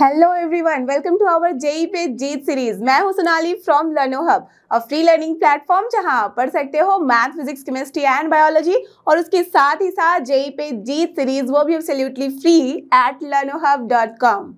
Hello everyone welcome to our JEE पे जीत series मैं हूं Sonali from Learno Hub a free learning platform जहां आप पढ़ सकते हो math physics chemistry and biology और उसके साथ ही साथ जेई पे जीत सीरीज वो भी absolutely free at Learno Hub dot com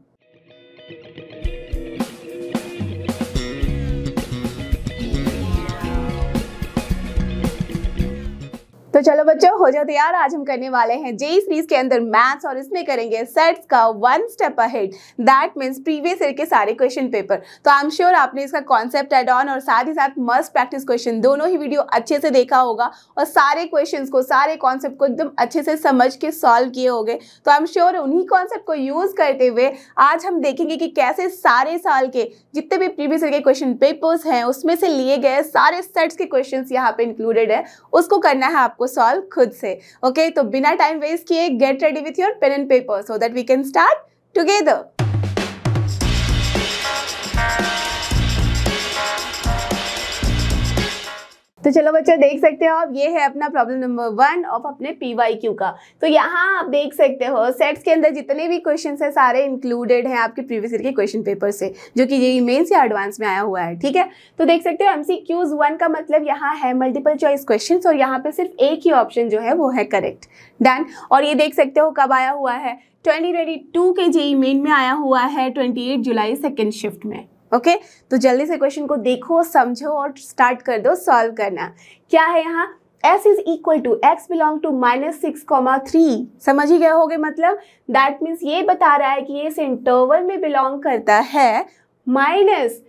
तो चलो बच्चों हो जाओ तैयार आज हम करने वाले हैं जेई सीरीज के अंदर मैथ्स और इसमें करेंगे सेट्स का one step ahead that means previous year के सारे क्वेश्चन पेपर तो आई एम श्योर आपने इसका कॉन्सेप्ट एड ऑन और साथ ही साथ मस्ट प्रैक्टिस क्वेश्चन दोनों ही वीडियो अच्छे से देखा होगा और सारे क्वेश्चन को सारे कॉन्सेप्ट को एकदम अच्छे से समझ के सॉल्व किए हो तो आई एम श्योर उन्हीं कॉन्सेप्ट को यूज़ करते हुए आज हम देखेंगे कि कैसे सारे साल के जितने भी प्रीवियस ईयर के क्वेश्चन पेपर्स हैं उसमें से लिए गए सारे सेट्स के क्वेश्चन यहाँ पे इंक्लूडेड है उसको करना है आपको सॉल्व खुद से ओके okay? तो बिना टाइम वेस्ट किए get ready with your pen and paper so that we can start together तो चलो बच्चों देख सकते हो आप ये है अपना प्रॉब्लम नंबर वन ऑफ अपने पी वाई क्यू का तो यहाँ आप देख सकते हो सेट्स के अंदर जितने भी क्वेश्चन है सारे इंक्लूडेड हैं आपके प्रीवियस ईयर के क्वेश्चन पेपर से जो कि ये मेन्स या एडवांस में आया हुआ है ठीक है तो देख सकते हो एम सी क्यूज वन का मतलब यहाँ है मल्टीपल चॉइस क्वेश्चन और यहाँ पे सिर्फ एक ही ऑप्शन जो है वो है करेक्ट डन और ये देख सकते हो कब आया हुआ है 2022 के जेई मेन में आया हुआ है 28 जुलाई सेकेंड शिफ्ट में ओके तो जल्दी से क्वेश्चन को देखो समझो और स्टार्ट कर दो सॉल्व करना क्या है यहाँ S is equal to x belong to minus six comma three समझ ही गए होगे मतलब दैट मीन्स ये बता रहा है कि ये इस इंटरवल में बिलोंग करता है माइनस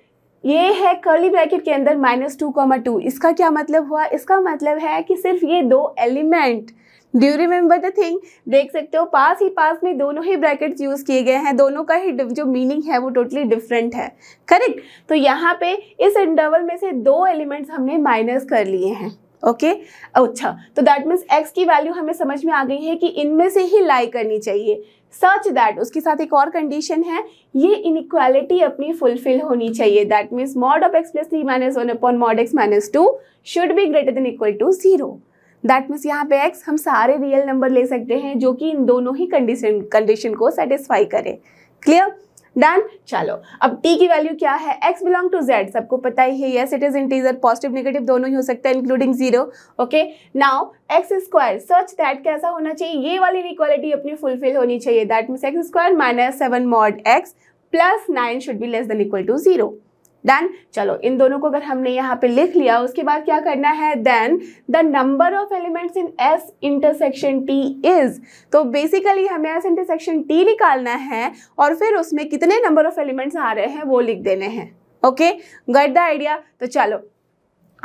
ये है कर्ली ब्रैकेट के अंदर माइनस टू कॉमा टू इसका क्या मतलब हुआ इसका मतलब है कि सिर्फ ये दो element do remember the thing देख सकते हो पास ही पास में दोनों ही ब्रैकेट्स यूज़ किए गए हैं दोनों का ही जो मीनिंग है वो टोटली डिफरेंट है करेक्ट तो यहाँ पे इस इंटरवल में से दो एलिमेंट्स हमने माइनस कर लिए हैं ओके okay? अच्छा तो दैट मीन्स एक्स की वैल्यू हमें समझ में आ गई है कि इनमें से ही लाई करनी चाहिए सच दैट उसके साथ एक और कंडीशन है ये इनक्वालिटी अपनी फुलफिल होनी चाहिए that means mod of x plus three minus one upon mod x minus two should be greater than equal to zero that means यहाँ पे एक्स हम सारे रियल नंबर ले सकते हैं जो कि इन दोनों ही कंडीशन कंडीशन को सेटिस्फाई करें क्लियर डन चलो अब टी की वैल्यू क्या है एक्स बिलोंग टू जेड सबको पता ही है yes it is integer positive negative दोनों ही हो सकता है including zero okay now x square such that कैसा होना चाहिए ये वाली इक्वालिटी अपनी फुलफिल होनी चाहिए that means x square minus seven mod x plus nine should be less than equal to zero then चलो इन दोनों को अगर हमने यहाँ पे लिख लिया उसके बाद क्या करना है then the number of elements in S intersection T is तो बेसिकली हमें एस इंटरसेक्शन टी निकालना है और फिर उसमें कितने नंबर ऑफ एलिमेंट्स आ रहे हैं वो लिख देने हैं ओके गट द आइडिया तो चलो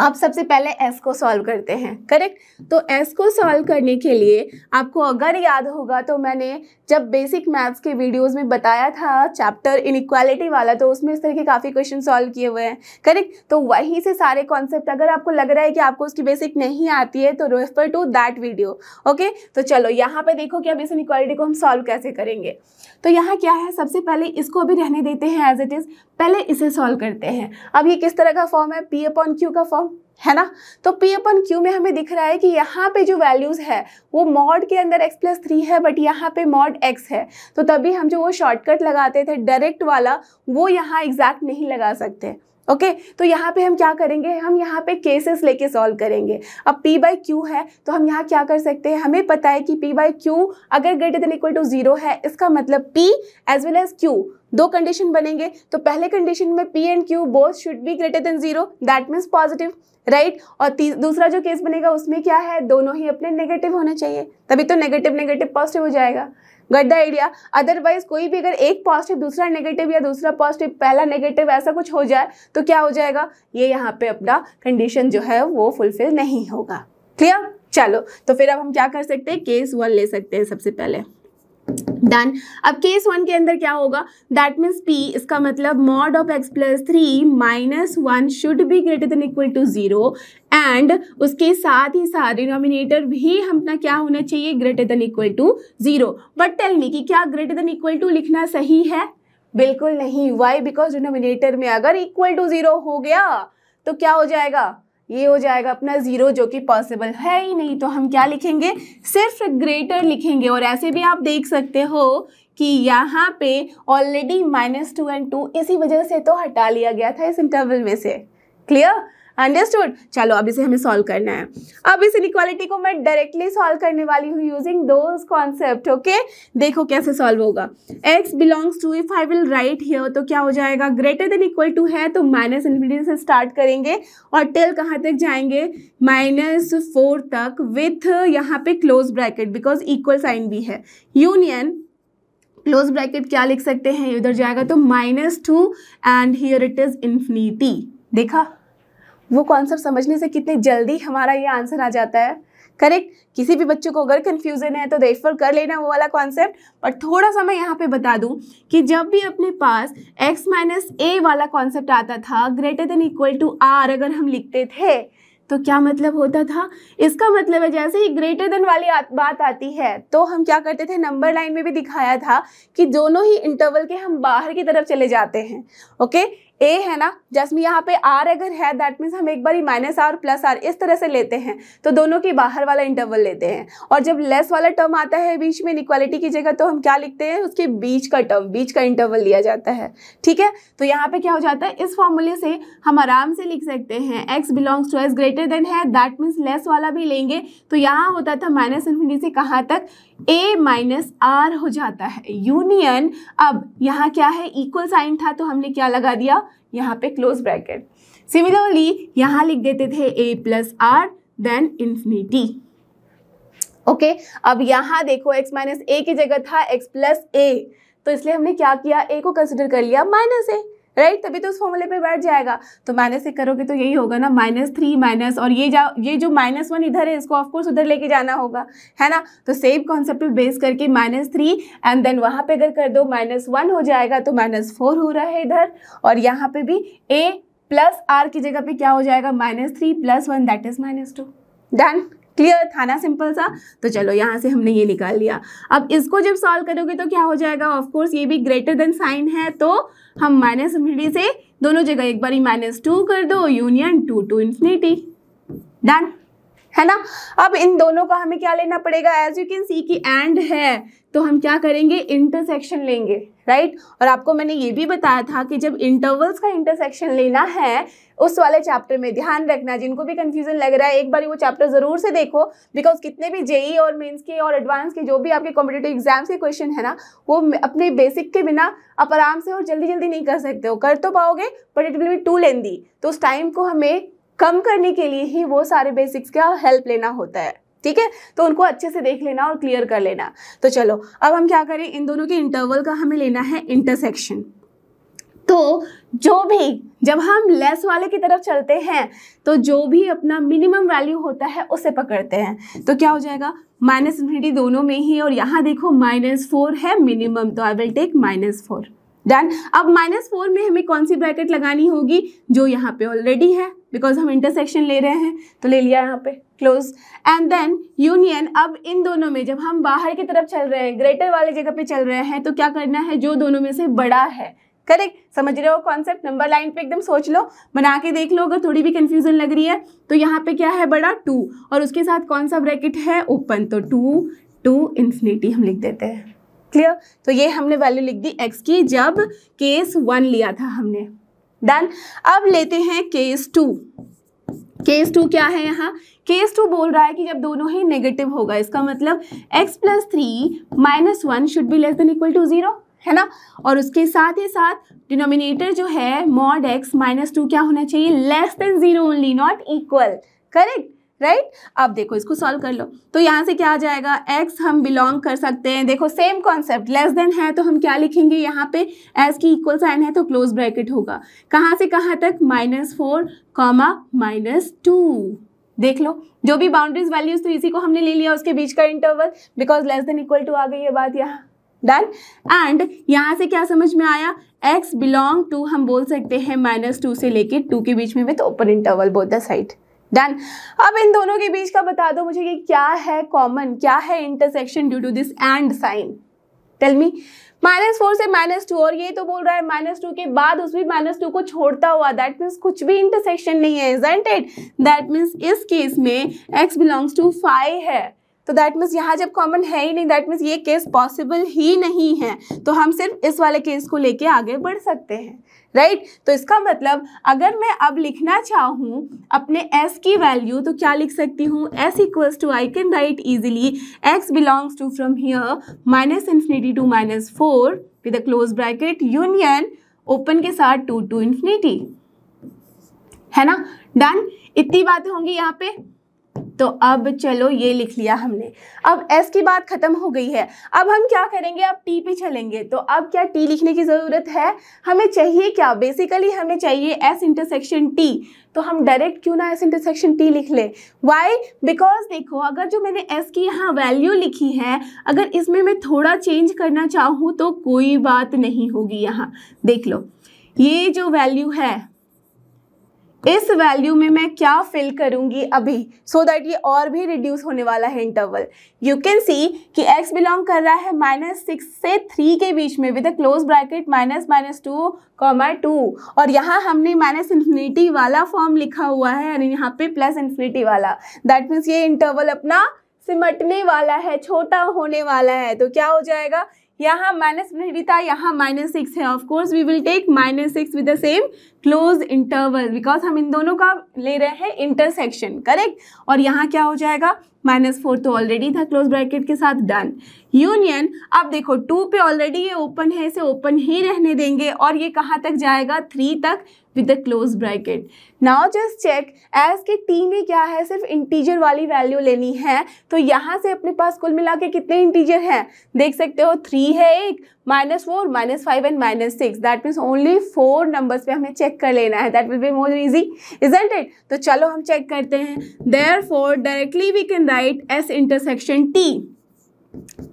आप सबसे पहले एस को सॉल्व करते हैं करेक्ट तो एस को सॉल्व करने के लिए आपको अगर याद होगा तो मैंने जब बेसिक मैथ्स के वीडियोस में बताया था चैप्टर इनक्वालिटी वाला तो उसमें इस तरह के काफ़ी क्वेश्चन सॉल्व किए हुए हैं करेक्ट तो वहीं से सारे कॉन्सेप्ट अगर आपको लग रहा है कि आपको उसकी बेसिक नहीं आती है तो refer to that video okay तो चलो यहाँ पर देखो कि अब इस इनक्वालिटी को हम सॉल्व कैसे करेंगे तो यहाँ क्या है सबसे पहले इसको अभी रहने देते हैं एज इट इज़ पहले इसे सॉल्व करते हैं अब ये किस तरह का फॉर्म है पी अपॉन क्यू का फॉर्म है ना तो पी अपन क्यू में हमें दिख रहा है कि यहाँ पे जो वैल्यूज़ है वो मॉड के अंदर x प्लस थ्री है बट यहाँ पे मॉड x है तो तभी हम जो वो शॉर्टकट लगाते थे डायरेक्ट वाला वो यहाँ एग्जैक्ट नहीं लगा सकते ओके okay, तो यहाँ पे हम क्या करेंगे हम यहाँ पे केसेस लेके सॉल्व करेंगे अब p बाई क्यू है तो हम यहाँ क्या कर सकते हैं हमें पता है कि p बाई क्यू अगर greater than equal to zero है इसका मतलब p as well as q दो कंडीशन बनेंगे तो पहले कंडीशन में p and q both should be greater than zero that means positive right और दूसरा जो केस बनेगा उसमें क्या है दोनों ही अपने नेगेटिव होने चाहिए तभी तो नेगेटिव नेगेटिव पॉजिटिव हो जाएगा गट द आइडिया अदरवाइज कोई भी अगर एक पॉजिटिव दूसरा नेगेटिव या दूसरा पॉजिटिव पहला नेगेटिव ऐसा कुछ हो जाए तो क्या हो जाएगा ये यहाँ पे अपना कंडीशन जो है वो फुलफिल नहीं होगा क्लियर चलो तो फिर अब हम क्या कर सकते हैं केस वन ले सकते हैं सबसे पहले डन अब केस वन के अंदर क्या होगा दैट मीन्स पी इसका मतलब mod of x plus three minus one should be greater than equal to zero and उसके साथ ही साथ डिनोमिनेटर भी अपना क्या होना चाहिए greater than equal to zero but tell me कि क्या ग्रेटर देन इक्वल टू लिखना सही है बिल्कुल नहीं वाई बिकॉज डिनोमिनेटर में अगर इक्वल टू जीरो हो गया तो क्या हो जाएगा ये हो जाएगा अपना ज़ीरो जो कि पॉसिबल है ही नहीं तो हम क्या लिखेंगे सिर्फ ग्रेटर लिखेंगे और ऐसे भी आप देख सकते हो कि यहाँ पे already minus two and two इसी वजह से तो हटा लिया गया था इस इंटरवल में से क्लियर अंडरस्टूड चलो अब इसे हमें सॉल्व करना है अब इस इनिक्वालिटी को मैं डायरेक्टली सॉल्व करने वाली हूँ यूजिंग दोज कॉन्सेप्ट ओके देखो कैसे सॉल्व होगा x belongs to if I will write here तो क्या हो जाएगा ग्रेटर देन इक्वल टू है तो माइनस इन्फिनिटी से स्टार्ट करेंगे और टेल कहाँ तक जाएंगे माइनस फोर तक विथ यहाँ पे close bracket because equal sign भी है यूनियन क्लोज ब्रैकेट क्या लिख सकते हैं इधर जाएगा तो minus two and here it is infinity देखा वो कॉन्सेप्ट समझने से कितनी जल्दी हमारा ये आंसर आ जाता है करेक्ट किसी भी बच्चों को अगर कन्फ्यूज़न है तो रेफर कर लेना वो वाला कॉन्सेप्ट पर थोड़ा सा मैं यहाँ पे बता दूँ कि जब भी अपने पास x माइनस ए वाला कॉन्सेप्ट आता था greater than equal to R अगर हम लिखते थे तो क्या मतलब होता था इसका मतलब है जैसे ही ग्रेटर देन वाली बात आती है तो हम क्या करते थे नंबर लाइन में भी दिखाया था कि दोनों ही इंटरवल के हम बाहर की तरफ चले जाते हैं ओके ए है ना जैसमी यहाँ पे आर अगर है दैट मीन्स हम एक बार ही माइनस आर प्लस आर इस तरह से लेते हैं तो दोनों के बाहर वाला इंटरवल लेते हैं और जब लेस वाला टर्म आता है बीच में इक्वालिटी की जगह तो हम क्या लिखते हैं उसके बीच का टर्म बीच का इंटरवल लिया जाता है ठीक है तो यहाँ पे क्या हो जाता है इस फॉर्मूले से हम आराम से लिख सकते हैं x belongs to S greater than है दैट मीन्स लेस वाला भी लेंगे तो यहाँ होता था माइनस इन्फिनिटी से कहाँ तक ए माइनस आर हो जाता है यूनियन अब यहाँ क्या है इक्वल साइन था तो हमने क्या लगा दिया यहाँ पे क्लोज ब्रैकेट सिमिलरली यहाँ लिख देते थे A plus R then infinity okay अब यहाँ देखो एक्स माइनस ए की जगह था एक्स प्लस ए तो इसलिए हमने क्या किया ए को कंसिडर कर लिया माइनस ए राइट तभी तो उस फॉर्मूले पे बैठ जाएगा तो माइनस से करोगे तो यही होगा ना माइनस थ्री माइनस और ये जा ये जो माइनस वन इधर है इसको ऑफकोर्स उधर लेके जाना होगा है ना तो सेम कॉन्सेप्ट बेस करके माइनस थ्री एंड देन वहाँ पे अगर कर दो माइनस वन हो जाएगा तो माइनस फोर हो रहा है इधर और यहाँ पे भी ए प्लस आर की जगह पे क्या हो जाएगा minus three plus one that is minus two done clear था ना सिंपल सा तो चलो यहाँ से हमने ये निकाल लिया अब इसको जब सॉल्व करोगे तो क्या हो जाएगा ऑफकोर्स ये भी ग्रेटर देन साइन है तो हम माइनस इन्फिनिटी से दोनों जगह एक बार ही माइनस टू कर दो union two to infinity done है ना अब इन दोनों का हमें क्या लेना पड़ेगा एज यू कैन सी की एंड है तो हम क्या करेंगे इंटरसेक्शन लेंगे राइट और आपको मैंने ये भी बताया था कि जब इंटरवल्स का इंटरसेक्शन लेना है उस वाले चैप्टर में ध्यान रखना जिनको भी कंफ्यूजन लग रहा है एक बार वो चैप्टर ज़रूर से देखो बिकॉज कितने भी जेई e और मेंस के और एडवांस के जो भी आपके कॉम्पिटेटिव एग्जाम्स के क्वेश्चन है ना वो अपने बेसिक के बिना आप आराम से और जल्दी जल्दी नहीं कर सकते हो कर तो पाओगे but it will be too lengthy तो उस टाइम को हमें कम करने के लिए ही वो सारे बेसिक्स का हेल्प लेना होता है ठीक है तो उनको अच्छे से देख लेना और क्लियर कर लेना तो चलो अब हम क्या करें इन दोनों के इंटरवल का हमें लेना है इंटरसेक्शन तो जो भी जब हम लेस वाले की तरफ चलते हैं तो जो भी अपना मिनिमम वैल्यू होता है उसे पकड़ते हैं तो क्या हो जाएगा माइनस इन्फिनिटी दोनों में ही और यहाँ देखो माइनस फोर है मिनिमम तो I will take minus four done अब माइनस फोर में हमें कौन सी ब्रैकेट लगानी होगी जो यहाँ पे ऑलरेडी है बिकॉज हम इंटरसेक्शन ले रहे हैं तो ले लिया यहाँ पे क्लोज एंड देन यूनियन अब इन दोनों में जब हम बाहर की तरफ चल रहे हैं ग्रेटर वाले जगह पे चल रहे हैं तो क्या करना है जो दोनों में से बड़ा है करेक्ट समझ रहे हो कॉन्सेप्ट नंबर लाइन पे एकदम सोच लो बना के देख लो अगर थोड़ी भी कंफ्यूजन लग रही है तो यहाँ पे क्या है बड़ा टू और उसके साथ कौन सा ब्रैकेट है ओपन तो टू टू इन्फिनिटी हम लिख देते हैं क्लियर तो ये हमने वैल्यू लिख दी एक्स की जब केस वन लिया था हमने डन अब लेते हैं केस टू केस टू क्या है यहाँ केस टू बोल रहा है कि जब दोनों ही नेगेटिव होगा इसका मतलब x plus three minus one should be less than equal to zero है ना और उसके साथ ही साथ डिनोमिनेटर जो है मॉड x माइनस टू क्या होना चाहिए less than zero only not equal correct right अब देखो इसको सॉल्व कर लो तो यहाँ से क्या आ जाएगा एक्स हम बिलोंग कर सकते हैं देखो सेम कॉन्सेप्ट लेस देन है तो हम क्या लिखेंगे यहाँ पे एस की इक्वल साइन है तो क्लोज ब्रैकेट होगा कहाँ से कहाँ तक minus four comma minus two देख लो जो भी बाउंड्रीज वैल्यूज तो इसी को हमने ले लिया उसके बीच का interval because less than equal to आ गई ये बात यहाँ डन एंड यहाँ से क्या समझ में आया एक्स बिलोंग टू हम बोल सकते हैं माइनस टू से लेके टू के बीच में with open interval both the side done अब इन दोनों के बीच का बता दो मुझे कि क्या है कॉमन क्या है intersection due to this and sign tell me minus four से माइनस टू और ये तो बोल रहा है माइनस टू के बाद उस भी माइनस टू को छोड़ता हुआ दैट मीन्स कुछ भी इंटरसेक्शन नहीं है इज इट दैट मीन्स इस केस में एक्स बिलोंग्स टू फाइव है तो दैट मीन्स यहाँ जब कॉमन है ही नहीं दैट मीन्स ये केस पॉसिबल ही नहीं है तो हम सिर्फ इस वाले केस को लेके आगे बढ़ सकते हैं राइट right? तो इसका मतलब अगर मैं अब लिखना चाहूँ अपने s की वैल्यू तो क्या लिख सकती हूँ s equals to I can write easily x belongs to from here minus infinity to minus four with a close bracket union open के साथ टू टू इन्फिनिटी है ना डन इतनी बातें होंगी यहाँ पे तो अब चलो ये लिख लिया हमने अब एस की बात खत्म हो गई है अब हम क्या करेंगे अब टी पे चलेंगे तो अब क्या टी लिखने की ज़रूरत है हमें चाहिए क्या बेसिकली हमें चाहिए एस इंटरसेक्शन टी तो हम डायरेक्ट क्यों ना एस इंटरसेक्शन टी लिख ले वाई बिकॉज देखो अगर जो मैंने एस की यहाँ वैल्यू लिखी है अगर इसमें मैं थोड़ा चेंज करना चाहूँ तो कोई बात नहीं होगी यहाँ देख लो ये जो वैल्यू है इस वैल्यू में मैं क्या फिल करूंगी अभी सो so दैट ये और भी रिड्यूस होने वाला है इंटरवल यू कैन सी कि x बिलोंग कर रहा है माइनस सिक्स से थ्री के बीच में with a close bracket minus minus two comma two और यहाँ हमने माइनस इन्फिनिटी वाला फॉर्म लिखा हुआ है और यहाँ पे प्लस इन्फिनिटी वाला दैट मीन्स ये इंटरवल अपना सिमटने वाला है छोटा होने वाला है तो क्या हो जाएगा यहाँ माइनस नहीं था यहाँ माइनस सिक्स है of course we will take minus six with the same close interval because हम इन दोनों का ले रहे हैं इंटरसेक्शन करेक्ट और यहाँ क्या हो जाएगा माइनस फोर तो ऑलरेडी था क्लोज ब्रैकेट के साथ डन यूनियन अब देखो टू पे ऑलरेडी ये ओपन है इसे ओपन ही रहने देंगे और ये कहाँ तक जाएगा थ्री तक with a close bracket now just check S के टी में क्या है सिर्फ इंटीजर वाली वैल्यू लेनी है तो यहाँ से अपने पास कुल मिला के कितने इंटीजर हैं देख सकते हो थ्री है एक minus four minus five and minus six that means only four numbers पे हमें चेक कर लेना है that will be more easy isn't it तो चलो हम चेक करते हैं therefore directly we can write S intersection T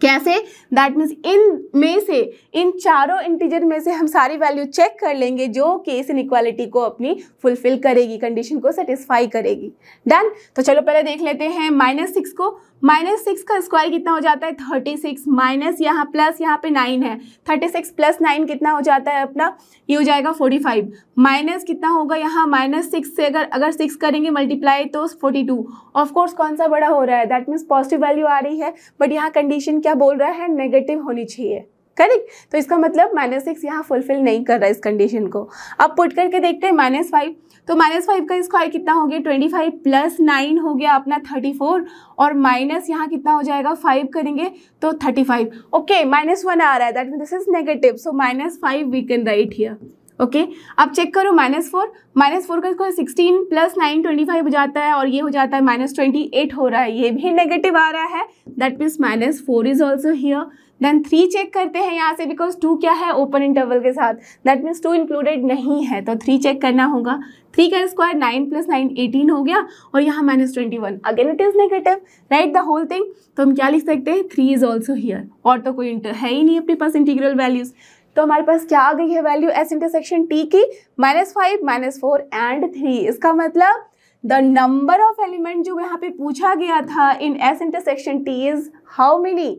कैसे दैट मीन्स इन में से इन चारों इंटीजर में से हम सारी वैल्यू चेक कर लेंगे जो कि इस इनक्वालिटी को अपनी फुलफिल करेगी कंडीशन को सेटिस्फाई करेगी डन तो चलो पहले देख लेते हैं माइनस सिक्स को माइनस सिक्स का स्क्वायर कितना हो जाता है थर्टी सिक्स माइनस यहाँ प्लस यहाँ पे नाइन है थर्टी सिक्स प्लस नाइन कितना हो जाता है अपना ये हो जाएगा फोर्टी फाइव माइनस कितना होगा यहाँ माइनस सिक्स से अगर अगर सिक्स करेंगे मल्टीप्लाई तो फोर्टी टू ऑफकोर्स कौन सा बड़ा हो रहा है दैट मीन्स पॉजिटिव वैल्यू आ रही है बट यहाँ कंडीशन क्या बोल रहा है नेगेटिव होनी चाहिए करेक्ट तो इसका मतलब माइनस सिक्स यहाँ फुलफिल नहीं कर रहा है इस कंडीशन को अब पुट करके देखते हैं माइनस फाइव तो माइनस फाइव का स्क्वायर कितना हो गया ट्वेंटी फाइव प्लस नाइन हो गया अपना थर्टी फोर और माइनस यहाँ कितना हो जाएगा फाइव करेंगे तो thirty five okay minus one आ रहा है that mean this is negative so minus five we can write here okay अब चेक करो माइनस फोर माइनस फोर का square sixteen plus nine twenty five हो जाता है और ये हो जाता है माइनस ट्वेंटी एट हो रहा है ये भी नेगेटिव आ रहा है that means minus four is also here then three check करते हैं यहाँ से बिकॉज टू क्या है ओपन इंटरवल के साथ दैट मीन्स टू इंक्लूडेड नहीं है तो थ्री चेक करना होगा थ्री का square nine plus nine eighteen हो गया और यहाँ minus twenty one again it is negative right the whole thing तो हम क्या लिख सकते हैं थ्री इज़ ऑल्सो हियर और तो कोई इंटर है ही नहीं अपने पास इंटीग्रल वैल्यूज़ तो हमारे पास क्या आ गई है वैल्यू एस इंटरसेक्शन टी की minus five minus four and three इसका मतलब द नंबर ऑफ एलिमेंट जो यहाँ पे पूछा गया था in S intersection T is how many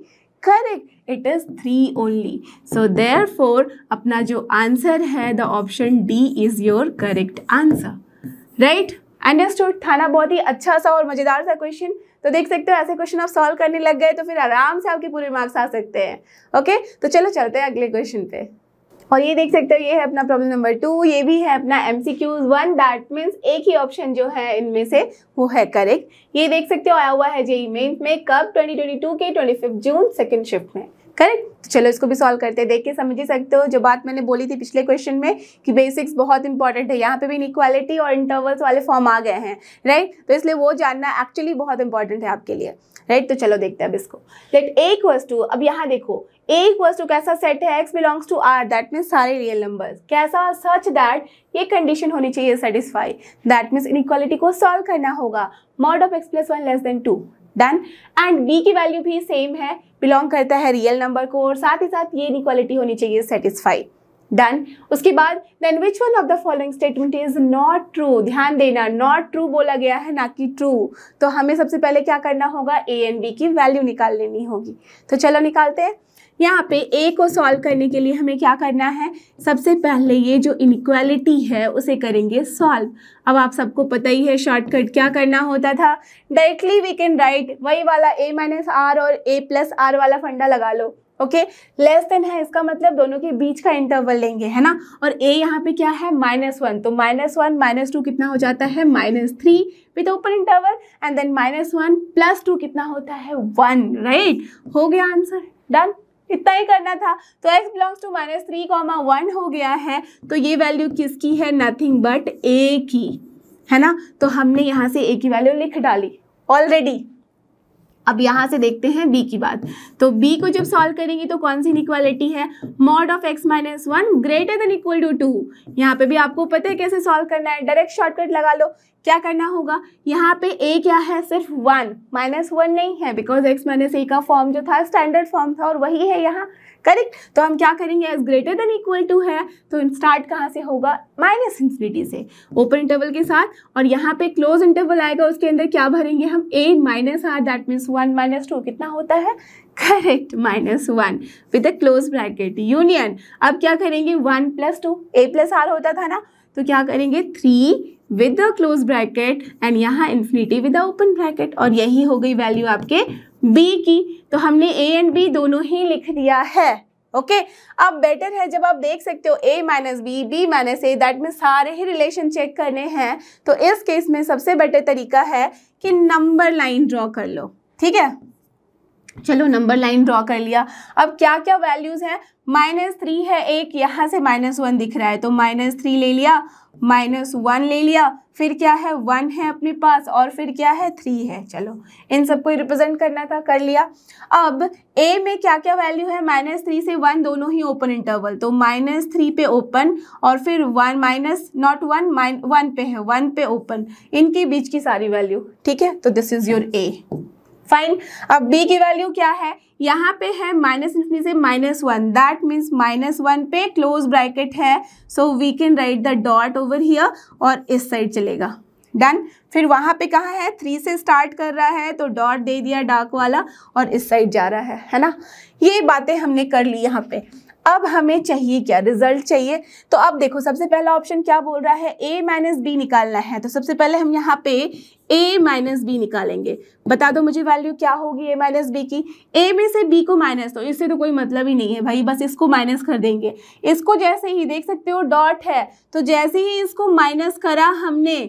correct it is three only so therefore अपना जो आंसर है the option D is your correct answer right understood था ना बहुत ही अच्छा सा और मज़ेदार सा क्वेश्चन तो देख सकते हो ऐसे क्वेश्चन आप सॉल्व करने लग गए तो फिर आराम से आपके पूरे मार्क्स आ सकते हैं ओके तो चलो चलते हैं अगले क्वेश्चन पे और ये देख सकते हो ये है अपना प्रॉब्लम नंबर टू ये भी है अपना M C Qs one that means एक ही ऑप्शन जो है इनमें से वो है करेक्ट ये देख सकते हो आया हुआ है जेई मेन्स e में कब 2022 के 25 जून सेकंड शिफ्ट में करेक्ट चलो इसको भी सॉल्व करते हैं देख के समझ ही सकते हो जो बात मैंने बोली थी पिछले क्वेश्चन में कि बेसिक्स बहुत इंपॉर्टेंट है यहाँ पे भी इनक्वालिटी और इंटरवल्स वाले फॉर्म आ गए हैं राइट तो इसलिए वो जानना एक्चुअली बहुत इंपॉर्टेंट है आपके लिए राइट तो चलो देखते हैं अब इसको लेट ए इक्वल्स टू अब यहाँ देखो ए इक्वल्स टू कैसा सेट है x belongs to R that means सारे रियल नंबर्स कैसा सच दैट ये कंडीशन होनी चाहिए सेटिस्फाई दैट मीन्स इनक्वालिटी को सॉल्व करना होगा mod of x plus one less than two done and B की वैल्यू भी सेम है बिलोंग करता है रियल नंबर को और साथ ही साथ ये इक्वालिटी होनी चाहिए सेटिस्फाई डन उसके बाद then which one of the following statement is not true ध्यान देना नॉट ट्रू बोला गया है ना कि ट्रू तो हमें सबसे पहले क्या करना होगा ए एंड बी की वैल्यू निकाल लेनी होगी तो चलो निकालते हैं यहाँ पे ए को सॉल्व करने के लिए हमें क्या करना है सबसे पहले ये जो इनक्वालिटी है उसे करेंगे सॉल्व अब आप सबको पता ही है शॉर्टकट क्या करना होता था डायरेक्टली वी कैन राइट वही वाला ए माइनस आर और ए प्लस आर वाला फंडा लगा लो ओके लेस देन है इसका मतलब दोनों के बीच का इंटरवल लेंगे है ना और ए यहाँ पे क्या है माइनस वन तो माइनस वन माइनस टू कितना हो जाता है minus three with open interval and then minus one plus two कितना होता है वन राइट right? हो गया आंसर डन इतना ही करना था तो x belongs to minus three comma one हो गया है तो ये वैल्यू किसकी है नथिंग बट ए की है ना तो हमने यहाँ से ए की वैल्यू लिख डाली ऑलरेडी अब यहाँ से देखते हैं बी की बात तो बी को जब सॉल्व करेंगे तो कौन सी इनक्वालिटी है mod of x minus one greater than equal to two यहाँ पे भी आपको पता है कैसे सॉल्व करना है डायरेक्ट शॉर्टकट लगा लो क्या करना होगा यहाँ पे ए क्या है सिर्फ वन माइनस वन नहीं है बिकॉज एक्स माइनस ए का फॉर्म जो था स्टैंडर्ड फॉर्म था और वही है यहाँ करेक्ट तो हम क्या करेंगे as greater than equal to है तो स्टार्ट कहाँ से होगा माइनस इंफिनिटी से ओपन इंटरवल के साथ और यहाँ पे क्लोज इंटरवल आएगा उसके अंदर क्या भरेंगे हम A minus R that means one minus two कितना होता है correct minus one with a close bracket union अब क्या करेंगे one plus two A plus R होता था ना तो क्या करेंगे three with a close bracket and यहाँ infinity with a open bracket और यही हो गई वैल्यू आपके बी की तो हमने ए एंड बी दोनों ही लिख दिया है ओके okay? अब बेटर है जब आप देख सकते हो A minus B B minus A that में सारे ही रिलेशन चेक करने हैं तो इस केस में सबसे बेटर तरीका है कि नंबर लाइन ड्रॉ कर लो ठीक है चलो नंबर लाइन ड्रॉ कर लिया अब क्या क्या वैल्यूज़ हैं माइनस थ्री है एक यहाँ से माइनस वन दिख रहा है तो माइनस थ्री ले लिया माइनस वन ले लिया फिर क्या है वन है अपने पास और फिर क्या है थ्री है चलो इन सबको रिप्रेजेंट करना था कर लिया अब ए में क्या क्या वैल्यू है माइनस थ्री से वन दोनों ही ओपन इंटरवल तो माइनस थ्री पे ओपन और फिर one minus not one minus one पे है वन पे ओपन इनके बीच की सारी वैल्यू ठीक है तो this is your A fine अब बी की वैल्यू क्या है यहाँ पे है माइनस इन्फिनी से minus one that means minus one पे क्लोज ब्रैकेट है so we can write the dot over here और इस साइड चलेगा डन फिर वहाँ पे कहाँ है थ्री से स्टार्ट कर रहा है तो डॉट दे दिया डार्क वाला और इस साइड जा रहा है है ना ये बातें हमने कर ली यहाँ पे अब हमें चाहिए क्या रिजल्ट चाहिए तो अब देखो सबसे पहला ऑप्शन क्या बोल रहा है ए माइनस बी निकालना है तो सबसे पहले हम यहाँ पे ए माइनस बी निकालेंगे बता दो मुझे वैल्यू क्या होगी ए माइनस बी की ए में से बी को माइनस दो इससे तो कोई मतलब ही नहीं है भाई बस इसको माइनस कर देंगे इसको जैसे ही देख सकते हो डॉट है तो जैसे ही इसको माइनस करा हमने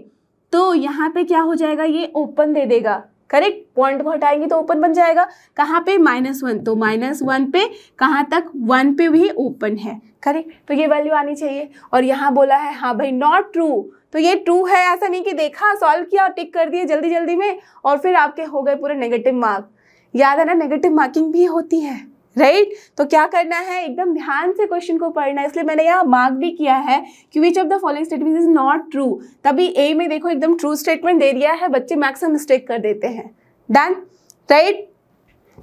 तो यहाँ पे क्या हो जाएगा ये ओपन दे देगा करेक्ट पॉइंट को हटाएंगे तो ओपन बन जाएगा कहाँ पे माइनस वन तो माइनस वन पे कहाँ तक वन पे भी ओपन है करेक्ट तो ये वैल्यू आनी चाहिए और यहाँ बोला है हाँ भाई नॉट ट्रू तो ये ट्रू है ऐसा नहीं कि देखा सॉल्व किया और टिक कर दिए जल्दी जल्दी में और फिर आपके हो गए पूरे नेगेटिव मार्क याद है ना नेगेटिव मार्किंग भी होती है राइट right? तो क्या करना है एकदम ध्यान से क्वेश्चन को पढ़ना है इसलिए मैंने यहाँ मार्क भी किया है कि which of the following statement is not true तभी ए में देखो एकदम ट्रू स्टेटमेंट दे दिया है बच्चे मैक्सिमम मिस्टेक कर देते हैं डन राइट right?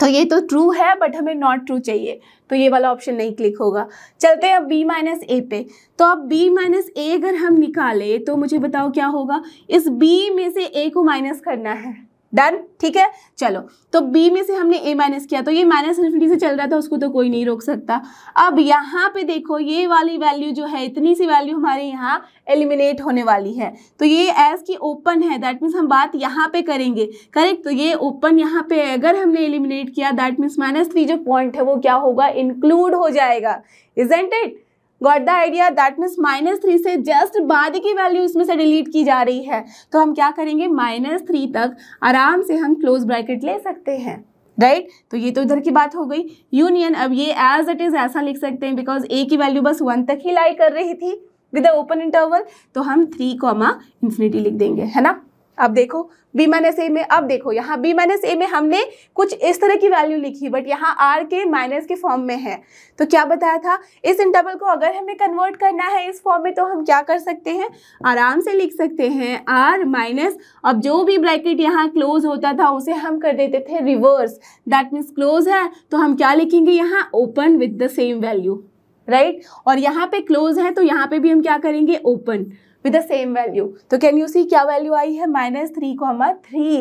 तो ये तो ट्रू है बट हमें नॉट ट्रू चाहिए तो ये वाला ऑप्शन नहीं क्लिक होगा चलते हैं अब बी माइनस ए पे तो अब बी माइनस ए अगर हम निकालें तो मुझे बताओ क्या होगा इस बी में से ए को माइनस करना है डन ठीक है चलो तो बी में से हमने ए माइनस किया तो ये माइनस इन्फिनिटी से चल रहा था उसको तो कोई नहीं रोक सकता अब यहाँ पे देखो ये वाली वैल्यू जो है इतनी सी वैल्यू हमारे यहाँ एलिमिनेट होने वाली है तो ये एज की ओपन है दैट मीन्स हम बात यहाँ पे करेंगे करेक्ट तो ये ओपन यहाँ पे अगर हमने एलिमिनेट किया दैट मीन्स माइनस थ्री जो पॉइंट है वो क्या होगा इंक्लूड हो जाएगा isn't it got the idea that means minus three से जस्ट बाद की वैल्यू इसमें से डिलीट की जा रही है तो हम क्या करेंगे माइनस थ्री तक आराम से हम क्लोज ब्रैकेट ले सकते हैं राइट right? तो ये तो इधर की बात हो गई यूनियन अब ये एज इट इज़ ऐसा लिख सकते हैं बिकॉज ए की वैल्यू बस वन तक ही लाई कर रही थी विद ओपन इंटरवल तो हम थ्री कॉमा इन्फिनिटी लिख देंगे है ना अब देखो बी माइनस ए में अब देखो यहाँ बी माइनस ए में हमने कुछ इस तरह की वैल्यू लिखी बट यहाँ आर के माइनस के फॉर्म में है तो क्या बताया था इस इंटरवल को अगर हमें कन्वर्ट करना है इस फॉर्म में तो हम क्या कर सकते हैं आराम से लिख सकते हैं आर माइनस अब जो भी ब्रैकेट यहाँ क्लोज होता था उसे हम कर देते थे रिवर्स दैट मीन्स क्लोज है तो हम क्या लिखेंगे यहाँ open with the same value right और यहाँ पे क्लोज है तो यहाँ पे भी हम क्या करेंगे open with the same value तो कैन यू सी क्या वैल्यू आई है minus three comma three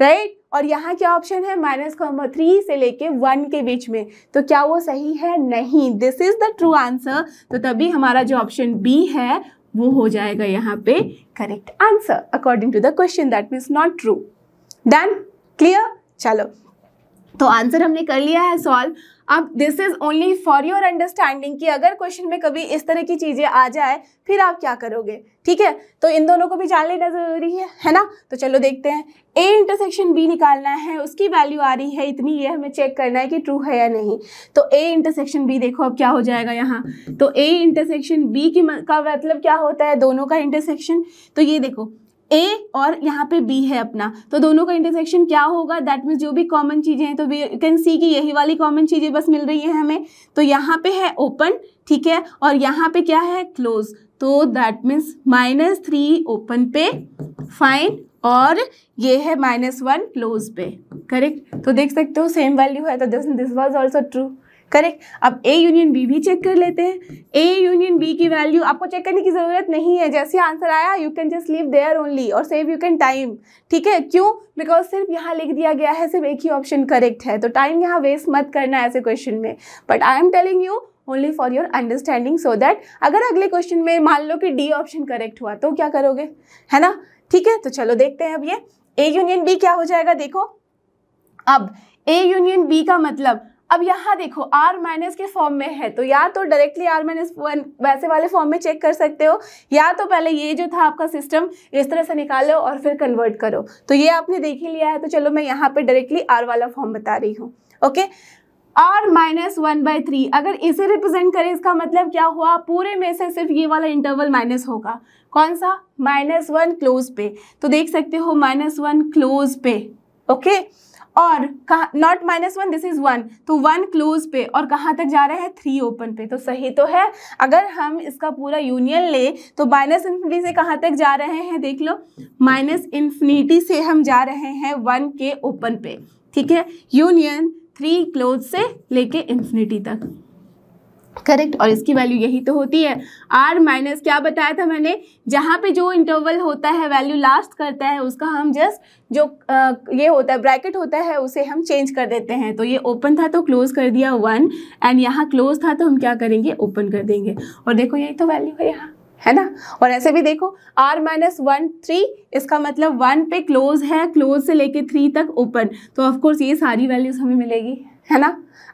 right और यहाँ क्या ऑप्शन है माइनस कॉमा थ्री से लेके वन के बीच में तो क्या वो सही है नहीं this is the true answer तो तभी हमारा जो ऑप्शन बी है वो हो जाएगा यहाँ पे correct answer according to the question that means not true done clear चलो तो आंसर हमने कर लिया है सॉल्व अब this is only for your understanding कि अगर क्वेश्चन में कभी इस तरह की चीज़ें आ जाए फिर आप क्या करोगे ठीक है तो इन दोनों को भी जान लेना ज़रूरी है है ना तो चलो देखते हैं ए इंटरसेक्शन बी निकालना है उसकी वैल्यू आ रही है इतनी ये हमें चेक करना है कि ट्रू है या नहीं तो ए इंटरसेक्शन बी देखो अब क्या हो जाएगा यहाँ तो ए इंटरसेक्शन बी की का मतलब क्या होता है दोनों का इंटरसेक्शन तो ये देखो ए और यहाँ पे बी है अपना तो दोनों का इंटरसेक्शन क्या होगा दैट मीन्स जो भी कॉमन चीज़ें हैं तो वी कैन सी कि यही वाली कॉमन चीज़ें बस मिल रही है हमें तो यहाँ पे है ओपन ठीक है और यहाँ पे क्या है क्लोज तो that means minus three open पे फाइन और ये है माइनस वन क्लोज पे करेक्ट तो देख सकते हो सेम वैल्यू है तो this this also true correct अब ए यूनियन बी भी चेक कर लेते हैं ए यूनियन बी की वैल्यू आपको चेक करने की ज़रूरत नहीं है जैसे आंसर आया you can just leave there only और सेव यू कैन टाइम ठीक है क्यों बिकॉज सिर्फ यहाँ लिख दिया गया है सिर्फ एक ही ऑप्शन करेक्ट है तो टाइम यहाँ वेस्ट मत करना ऐसे क्वेश्चन में but I am telling you only for your understanding so that अगर अगले क्वेश्चन में मान लो कि डी ऑप्शन करेक्ट हुआ तो क्या करोगे है ना ठीक है तो चलो देखते हैं अब ये ए यूनियन बी क्या हो जाएगा देखो अब ए यूनियन बी का मतलब अब यहाँ देखो आर माइनस के फॉर्म में है तो या तो डायरेक्टली आर माइनस वन वैसे वाले फॉर्म में चेक कर सकते हो या तो पहले ये जो था आपका सिस्टम इस तरह से निकालो और फिर कन्वर्ट करो तो ये आपने देख ही लिया है तो चलो मैं यहाँ पर डायरेक्टली आर वाला फॉर्म बता रही हूँ okay R minus one by three अगर इसे रिप्रेजेंट करें इसका मतलब क्या हुआ पूरे में से सिर्फ ये वाला इंटरवल माइनस होगा कौन सा माइनस वन क्लोज पे तो देख सकते हो माइनस वन क्लोज पे ओके okay? और कहा not minus one this is one तो वन क्लोज पे और कहाँ तक जा रहा है थ्री ओपन पे तो सही तो है अगर हम इसका पूरा यूनियन ले तो माइनस इन्फिनिटी से कहाँ तक जा रहे हैं देख लो माइनस इन्फिनिटी से हम जा रहे हैं वन के ओपन पे ठीक है यूनियन थ्री क्लोज से लेके इन्फिनिटी तक करेक्ट और इसकी वैल्यू यही तो होती है आर माइनस क्या बताया था मैंने जहाँ पे जो इंटरवल होता है वैल्यू लास्ट करता है उसका हम जस्ट जो आ, ये होता है ब्रैकेट होता है उसे हम चेंज कर देते हैं तो ये ओपन था तो क्लोज कर दिया वन एंड यहाँ क्लोज था तो हम क्या करेंगे ओपन कर देंगे और देखो यही तो वैल्यू है यहाँ है ना और ऐसे भी देखो r माइनस वन थ्री इसका मतलब वन पे क्लोज है क्लोज से लेके थ्री तक ओपन तो ऑफकोर्स ये सारी वैल्यूज़ हमें मिलेगी है ना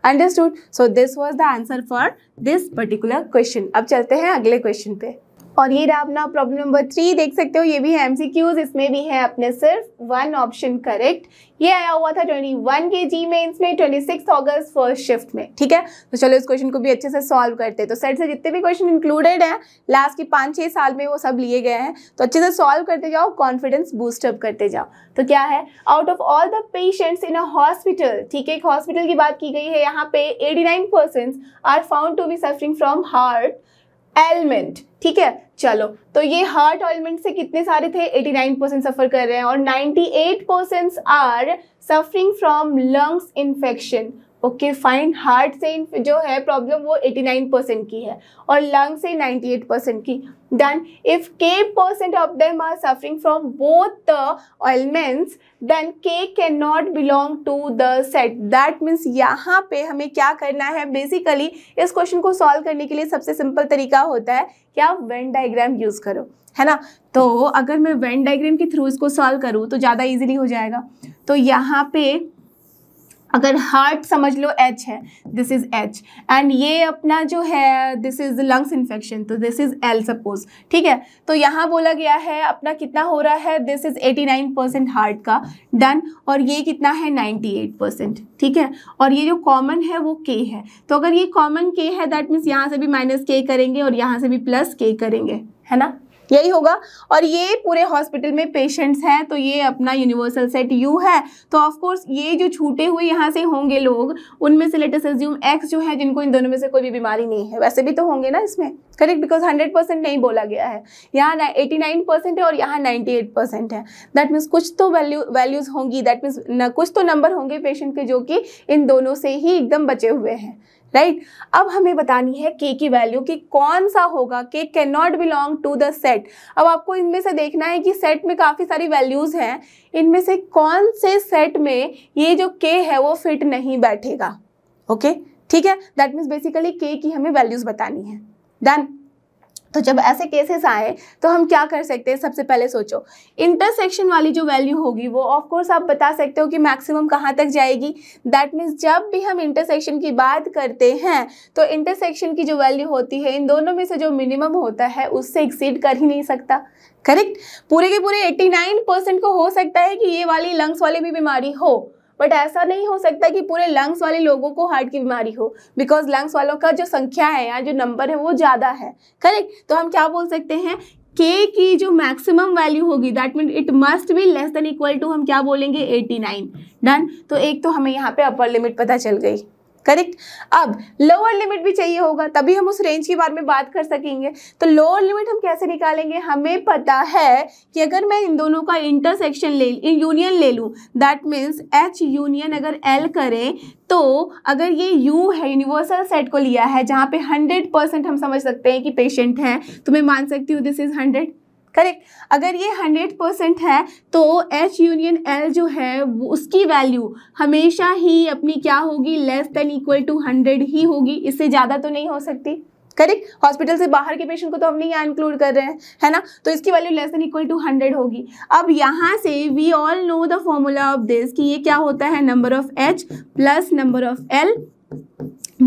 understood so this was the answer for this particular question अब चलते हैं अगले क्वेश्चन पे और ये रहा अपना प्रॉब्लम नंबर थ्री देख सकते हो ये भी है एमसीक्यूज इसमें भी है अपने सिर्फ वन ऑप्शन करेक्ट ये आया हुआ था 21 के जी में इसमें 26 अगस्त फर्स्ट शिफ्ट में ठीक है तो चलो इस क्वेश्चन को भी अच्छे से सॉल्व करते हैं तो सेट से जितने भी क्वेश्चन इंक्लूडेड हैं लास्ट के पाँच छः साल में वो सब लिए गए हैं तो अच्छे से सॉल्व करते जाओ कॉन्फिडेंस बूस्टअप करते जाओ तो क्या है out of all the patients in a hospital ठीक है एक हॉस्पिटल की बात की गई है यहाँ पे eighty nine are found to be suffering from heart ailment ठीक है चलो तो ये हार्ट ऑलमेंट से कितने सारे थे 89 परसेंट सफर कर रहे हैं और 98 percent are suffering from lungs infection okay fine heart से जो है प्रॉब्लम वो 89 परसेंट की है और लंग से 98 परसेंट की if K percent of them are suffering from both the ailments then K can not belong to the set that means यहाँ पे हमें क्या करना है बेसिकली इस क्वेश्चन को सॉल्व करने के लिए सबसे सिंपल तरीका होता है कि आप वेन डाइग्राम यूज़ करो है ना तो अगर मैं वेन डाइग्राम के थ्रू इसको सॉल्व करूँ तो ज़्यादा ईजिली हो जाएगा तो यहाँ पे अगर हार्ट समझ लो एच है दिस इज़ एच एंड ये अपना जो है दिस इज़ लंग्स इन्फेक्शन तो दिस इज़ एल सपोज ठीक है तो यहाँ बोला गया है अपना कितना हो रहा है this is eighty nine percent heart का डन और ये कितना है नाइन्टी एट परसेंट ठीक है और ये जो कॉमन है वो के है तो अगर ये कॉमन के है दैट मीन्स यहाँ से भी माइनस के करेंगे और यहाँ से भी प्लस के करेंगे है ना यही होगा और ये पूरे हॉस्पिटल में पेशेंट्स हैं तो ये अपना यूनिवर्सल सेट यू है तो ऑफकोर्स ये जो छूटे हुए यहाँ से होंगे लोग उनमें से लेटेस्ट एज्यूम एक्स जो है जिनको इन दोनों में से कोई भी बीमारी नहीं है वैसे भी तो होंगे ना इसमें करेक्ट बिकॉज हंड्रेड नहीं बोला गया है यहाँ एटी है और यहाँ नाइन्टी है दैट मीन्स कुछ तो वैल्यू वैल्यूज़ होंगी दैट मीन्स कुछ तो नंबर होंगे पेशेंट के जो कि इन दोनों से ही एकदम बचे हुए हैं राइट right? अब हमें बतानी है के की वैल्यू कि कौन सा होगा K can not belong to the set अब आपको इनमें से देखना है कि सेट में काफ़ी सारी वैल्यूज़ हैं इनमें से कौन से सेट में ये जो के है वो फिट नहीं बैठेगा ओके okay? ठीक है दैट मीन्स बेसिकली के की हमें वैल्यूज़ बतानी है डन तो जब ऐसे केसेस आए तो हम क्या कर सकते हैं सबसे पहले सोचो इंटरसेक्शन वाली जो वैल्यू होगी वो ऑफ कोर्स आप बता सकते हो कि मैक्सिमम कहाँ तक जाएगी दैट मीन्स जब भी हम इंटरसेक्शन की बात करते हैं तो इंटरसेक्शन की जो वैल्यू होती है इन दोनों में से जो मिनिमम होता है उससे एक्सीड कर ही नहीं सकता करेक्ट पूरे के पूरे 89 परसेंट को हो सकता है कि ये वाली लंग्स वाली भी बीमारी हो बट ऐसा नहीं हो सकता कि पूरे लंग्स वाले लोगों को हार्ट की बीमारी हो बिकॉज लंग्स वालों का जो संख्या है या जो नंबर है वो ज़्यादा है करेक्ट तो हम क्या बोल सकते हैं के की जो मैक्सिमम वैल्यू होगी that mean it must be less than equal to हम क्या बोलेंगे 89 डन तो एक तो हमें यहाँ पे अपर लिमिट पता चल गई करेक्ट अब लोअर लिमिट भी चाहिए होगा तभी हम उस रेंज के बारे में बात कर सकेंगे तो लोअर लिमिट हम कैसे निकालेंगे हमें पता है कि अगर मैं इन दोनों का इंटरसेक्शन ले यूनियन ले लूँ दैट मीन्स एच यूनियन अगर एल करें तो अगर ये यू है यूनिवर्सल सेट को लिया है जहाँ पे 100 परसेंट हम समझ सकते हैं कि पेशेंट हैं तो मैं मान सकती हूँ दिस इज़ हंड्रेड करेक्ट अगर ये हंड्रेड परसेंट है तो एच यूनियन एल जो है वो उसकी वैल्यू हमेशा ही अपनी क्या होगी less than equal to hundred ही होगी इससे ज़्यादा तो नहीं हो सकती करेक्ट हॉस्पिटल से बाहर के पेशेंट को तो हम नहीं यहाँ इंक्लूड कर रहे हैं है ना तो इसकी value less than equal to hundred होगी अब यहाँ से we all know the formula of this कि ये क्या होता है number of H plus number of L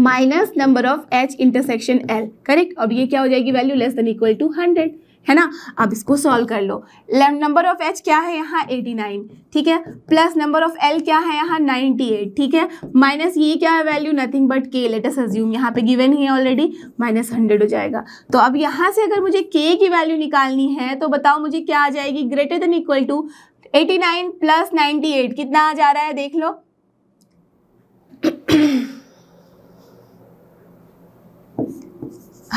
minus number of H intersection L correct अब ये क्या हो जाएगी value less than equal to hundred है ना अब इसको सॉल्व कर लो नंबर ऑफ एच क्या है यहाँ एटी नाइन ठीक है प्लस नंबर ऑफ एल क्या है यहाँ नाइनटी एट ठीक है माइनस ये क्या है value nothing but K let's assume यहाँ पे गिवन ही है ऑलरेडी माइनस हंड्रेड हो जाएगा तो अब यहाँ से अगर मुझे के की वैल्यू निकालनी है तो बताओ मुझे क्या आ जाएगी greater than equal to eighty nine plus ninety eight कितना आ जा रहा है देख लो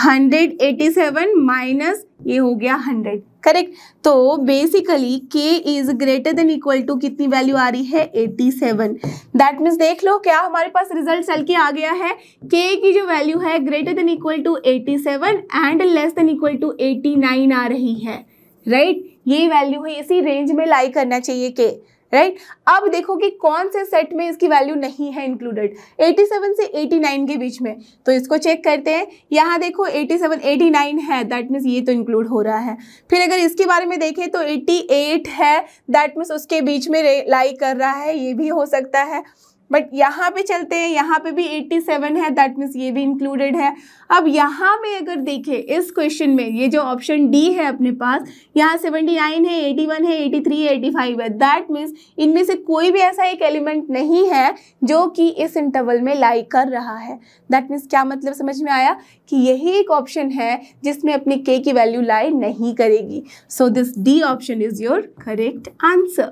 हंड्रेड एटी सेवन माइनस ये हो गया हंड्रेड करेक्ट तो basically K is greater than equal to कितनी वैल्यू आ रही है एट्टी सेवन दैट मीन्स देख लो क्या हमारे पास रिजल्ट चल के आ गया है के की जो वैल्यू है greater than equal to eighty seven and less than equal to eighty nine आ रही है राइट right? ये वैल्यू है इसी रेंज में लाई करना चाहिए के राइट right? अब देखो कि कौन से सेट में इसकी वैल्यू नहीं है इंक्लूडेड 87 से 89 के बीच में तो इसको चेक करते हैं यहाँ देखो 87 89 है दैट मीन्स ये तो इंक्लूड हो रहा है फिर अगर इसके बारे में देखें तो 88 है दैट मीन्स उसके बीच में लाई कर रहा है ये भी हो सकता है बट यहाँ पे चलते हैं यहाँ पे भी 87 है दैट मीन्स ये भी इंक्लूडेड है अब यहाँ में अगर देखें इस क्वेश्चन में ये जो ऑप्शन डी है अपने पास यहाँ 79 है 81 है 83 है 85 है दैट मीन्स इनमें से कोई भी ऐसा एक एलिमेंट नहीं है जो कि इस इंटरवल में लाई कर रहा है दैट मीन्स क्या मतलब समझ में आया कि यही एक ऑप्शन है जिसमें अपने के की वैल्यू लाई नहीं करेगी so this D option is your correct answer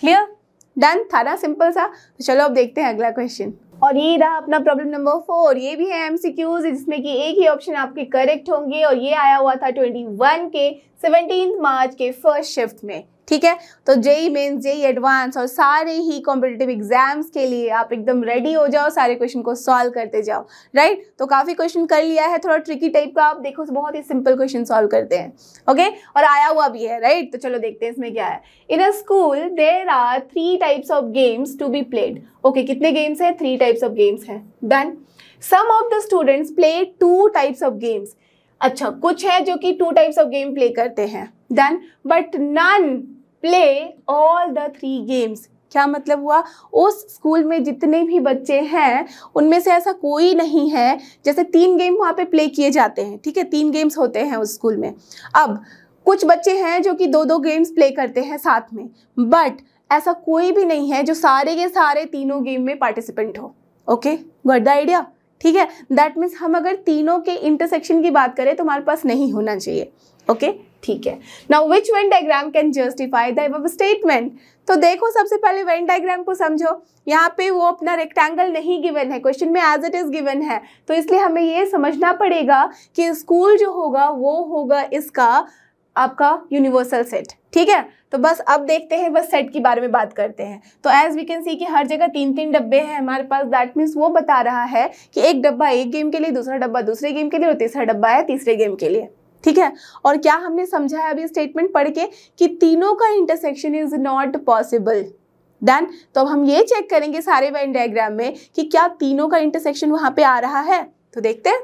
clear done था ना सिंपल सा तो चलो अब देखते हैं अगला क्वेश्चन और ये रहा अपना प्रॉब्लम नंबर फोर ये भी है एमसीक्यूज जिसमें कि एक ही ऑप्शन आपके करेक्ट होंगे और ये आया हुआ था ट्वेंटी वन के सेवनटीन मार्च के फर्स्ट शिफ्ट में ठीक है तो जेई मेन्स जेई एडवांस और सारे ही कॉम्पिटेटिव एग्जाम्स के लिए आप एकदम रेडी हो जाओ सारे क्वेश्चन को सॉल्व करते जाओ राइट तो काफ़ी क्वेश्चन कर लिया है थोड़ा ट्रिकी टाइप का आप देखो बहुत ही सिंपल क्वेश्चन सॉल्व करते हैं ओके और आया हुआ भी है राइट तो चलो देखते हैं इसमें क्या है in a school there are three types of games to be played okay कितने गेम्स हैं थ्री टाइप्स ऑफ गेम्स हैं done some of the students play two types of games अच्छा कुछ है जो कि two types of game play करते हैं done but none play all the three games क्या मतलब हुआ उस स्कूल में जितने भी बच्चे हैं उनमें से ऐसा कोई नहीं है जैसे तीन गेम वहाँ पे प्ले किए जाते हैं ठीक है तीन गेम्स होते हैं उस स्कूल में अब कुछ बच्चे हैं जो कि दो दो गेम्स प्ले करते हैं साथ में बट ऐसा कोई भी नहीं है जो सारे के सारे तीनों गेम में पार्टिसिपेंट हो ओके गॉट द आइडिया ठीक है दैट मीन्स हम अगर तीनों के इंटरसेक्शन की बात करें तो हमारे पास नहीं होना चाहिए ओके okay? ठीक है now which Venn diagram can justify the statement तो देखो सबसे पहले वेन डायग्राम को समझो यहाँ पे वो अपना रेक्टेंगल नहीं गिवन है क्वेश्चन में एज इट इज़ गिवन है तो इसलिए हमें ये समझना पड़ेगा कि स्कूल जो होगा वो होगा इसका आपका यूनिवर्सल सेट ठीक है तो बस अब देखते हैं बस सेट के बारे में बात करते हैं तो एज वी कैन सी कि हर जगह तीन तीन डब्बे हैं हमारे पास दैट मीन्स वो बता रहा है कि एक डब्बा एक गेम के लिए दूसरा डब्बा दूसरे गेम के लिए और तीसरा डब्बा है तीसरे गेम के लिए ठीक है और क्या हमने समझा है अभी स्टेटमेंट पढ़ के कि तीनों का intersection is not possible then तो अब हम ये चेक करेंगे सारे वेन डायग्राम में कि क्या तीनों का इंटरसेक्शन वहां पे आ रहा है तो देखते हैं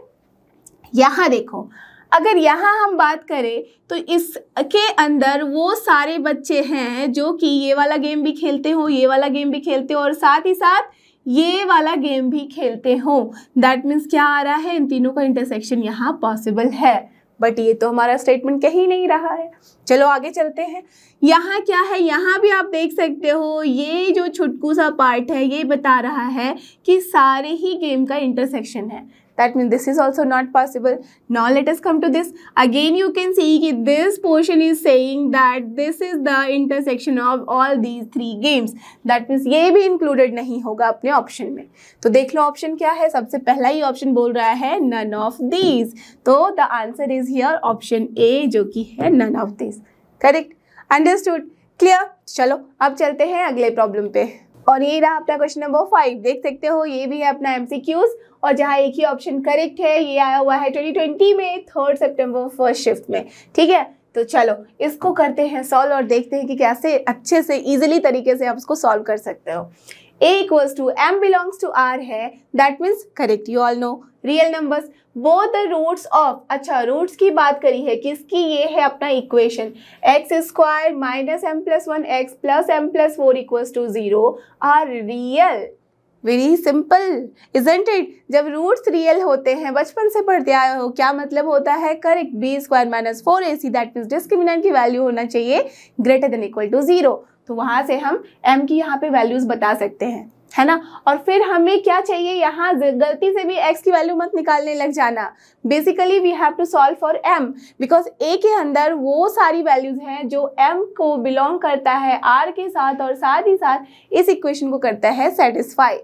यहाँ देखो अगर यहाँ हम बात करें तो इसके अंदर वो सारे बच्चे हैं जो कि ये वाला गेम भी खेलते हो ये वाला गेम भी खेलते हो और साथ ही साथ ये वाला गेम भी खेलते हो दैट मीन्स क्या आ रहा है इन तीनों का इंटरसेक्शन यहाँ पॉसिबल है बट ये तो हमारा स्टेटमेंट कहीं नहीं रहा है चलो आगे चलते हैं यहाँ क्या है यहाँ भी आप देख सकते हो ये जो छुटकू सा पार्ट है ये बता रहा है कि सारे ही गेम का इंटरसेक्शन है that means this is also not possible now let us come to this again you can see ki this portion is saying that this is the intersection of all these three games that means ye bhi included nahi hoga apne option mein to dekh lo option kya hai sabse pehla hi option bol raha hai none of these to the answer is here option A jo ki hai none of these correct understood clear चलो अब चलते हैं अगले problem पे और ये रहा अपना क्वेश्चन नंबर फाइव देख सकते हो ये भी है अपना एमसीक्यूज और जहाँ एक ही ऑप्शन करेक्ट है ये आया हुआ है 2020 में थर्ड सितंबर फर्स्ट शिफ्ट में ठीक है तो चलो इसको करते हैं सॉल्व और देखते हैं कि कैसे अच्छे से इजिली तरीके से आप इसको सॉल्व कर सकते हो A equals to M belongs to R है that means correct you all know real numbers वो द रूट्स ऑफ अच्छा रूट्स की बात करी है किसकी ये है अपना equation X square minus M plus one X plus M plus four equals to zero are real very simple isn't it जब रूट्स रियल होते हैं बचपन से पढ़ते आए हो क्या मतलब होता है correct B square minus four A C that means discriminant की वैल्यू होना चाहिए greater than equal to zero तो वहाँ से हम एम की यहाँ पे वैल्यूज़ बता सकते हैं है ना और फिर हमें क्या चाहिए यहाँ गलती से भी x की वैल्यू मत निकालने लग जाना basically we have to solve for m because a के अंदर वो सारी वैल्यूज हैं जो m को बिलोंग करता है r के साथ और साथ ही साथ इस इक्वेशन को करता है सेटिस्फाई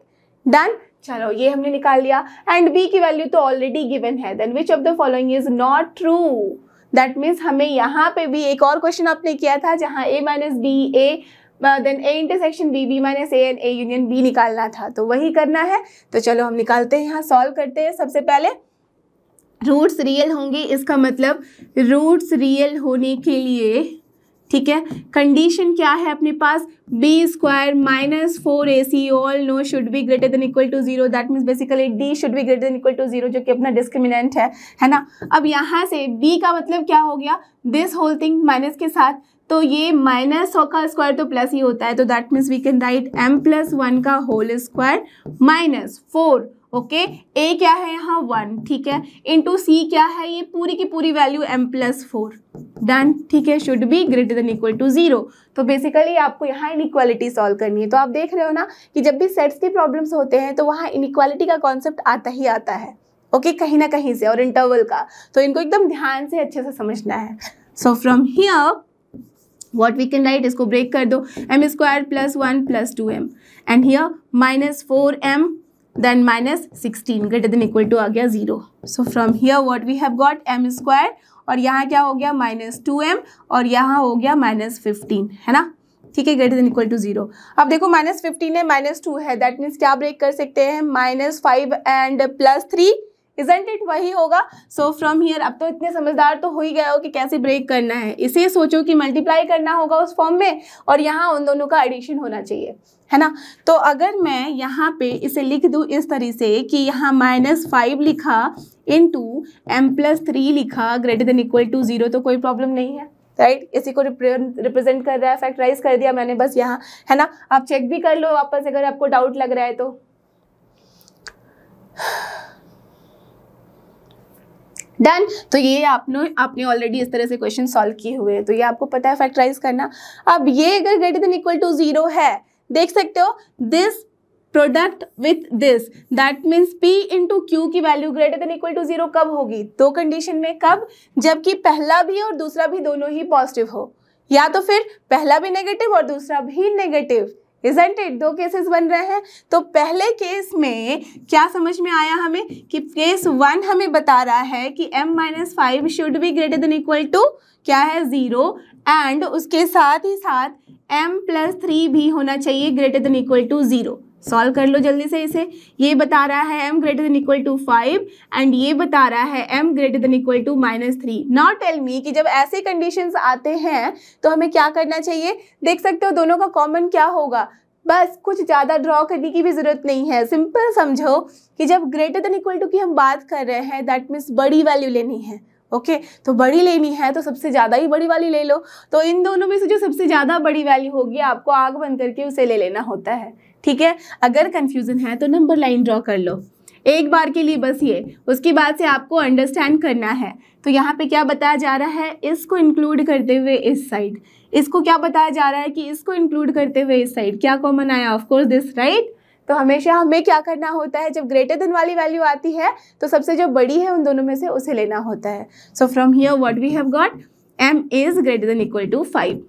डन चलो ये हमने निकाल लिया एंड b की वैल्यू तो ऑलरेडी गिवन है then which of the following is not true that means हमें यहाँ पे भी एक और क्वेश्चन आपने किया था जहाँ a minus B A then A intersection B B minus A and A union B निकालना था तो वही करना है तो चलो हम निकालते हैं यहाँ सॉल्व करते हैं सबसे पहले रूट्स रियल होंगे इसका मतलब रूट्स रियल होने के लिए ठीक है कंडीशन क्या है अपने पास B square minus four A C all know should be greater than equal to zero that means basically D should be greater than equal to zero जो कि अपना डिस्क्रिमिनेंट है है ना अब यहाँ से बी का मतलब क्या हो गया दिस होल थिंग माइनस के साथ तो ये माइनस का स्क्वायर तो प्लस ही होता है तो that means we can write M plus one का whole square minus four okay A क्या है यहाँ वन ठीक है इंटू सी क्या है ये पूरी की पूरी value M plus four done ठीक है should be greater than equal to zero तो बेसिकली आपको यहाँ इनक्वालिटी सॉल्व करनी है तो आप देख रहे हो ना कि जब भी सेट्स की प्रॉब्लम्स होते हैं तो वहाँ इनक्वालिटी का कॉन्सेप्ट आता ही आता है ओके okay, कहीं ना कहीं से और इंटरवल का तो इनको एकदम ध्यान से अच्छे से समझना है so from here what we can write इसको ब्रेक कर दो M square plus one plus two M and here minus four M then minus sixteen greater than equal to आ गया zero so from here what we have got M square और यहाँ क्या हो गया माइनस टू एम और यहाँ हो गया माइनस फिफ्टीन है ना ठीक है greater than equal to zero अब देखो माइनस फिफ्टीन है माइनस टू है दैट मीन्स क्या ब्रेक कर सकते हैं minus five and plus three isn't it वही होगा सो फ्रॉम हियर अब तो इतने समझदार तो हो ही गया हो कि कैसे ब्रेक करना है इसे सोचो कि मल्टीप्लाई करना होगा उस फॉर्म में और यहाँ उन दोनों का एडिशन होना चाहिए है ना तो अगर मैं यहाँ पे इसे लिख दूँ इस तरीके से कि यहाँ माइनस फाइव लिखा into M plus three लिखा greater than equal to zero तो कोई प्रॉब्लम नहीं है राइट right? इसी को रिप्रेजेंट कर रहा है फैक्टराइज कर दिया मैंने बस यहाँ है ना आप चेक भी कर लो वापस अगर आपको डाउट लग रहा है तो डन तो ये आपने आपने ऑलरेडी इस तरह से क्वेश्चन सॉल्व किए हुए हैं तो ये आपको पता है फैक्टराइज करना अब ये अगर greater than equal to zero है देख सकते हो this product with this that means P into Q की value greater than equal to zero कब होगी दो कंडीशन में कब जबकि पहला भी और दूसरा भी दोनों ही पॉजिटिव हो या तो फिर पहला भी नेगेटिव और दूसरा भी नेगेटिव इजेंट इट दो केसेस बन रहे हैं तो पहले केस में क्या समझ में आया हमें कि केस वन हमें बता रहा है कि m minus five should be greater than equal to क्या है ज़ीरो एंड उसके साथ ही साथ m प्लस थ्री भी होना चाहिए greater than equal to zero solve कर लो जल्दी से इसे ये बता रहा है m greater than equal to five and ये बता रहा है m greater than equal to minus three not tell me कि जब ऐसे कंडीशंस आते हैं तो हमें क्या करना चाहिए देख सकते हो दोनों का कॉमन क्या होगा बस कुछ ज़्यादा ड्रॉ करने की भी ज़रूरत नहीं है सिंपल समझो कि जब ग्रेटर देन इक्वल टू की हम बात कर रहे हैं दैट मीन्स बड़ी वैल्यू लेनी है ओके okay, तो बड़ी लेनी है तो सबसे ज़्यादा ही बड़ी वाली ले लो तो इन दोनों में से जो सबसे ज़्यादा बड़ी वैल्यू होगी आपको आग बन करके उसे ले लेना होता है ठीक है अगर कन्फ्यूज़न है तो नंबर लाइन ड्रॉ कर लो एक बार के लिए बस ये उसके बाद से आपको अंडरस्टैंड करना है तो यहाँ पे क्या बताया जा रहा है इसको इंक्लूड करते हुए इस साइड इसको क्या बताया जा रहा है कि इसको इंक्लूड करते हुए इस साइड क्या कॉमन आया ऑफकोर्स दिस राइट तो हमेशा हमें क्या करना होता है जब ग्रेटर देन वाली वैल्यू आती है तो सबसे जो बड़ी है उन दोनों में से उसे लेना होता है so from here what we have got M is greater than equal to five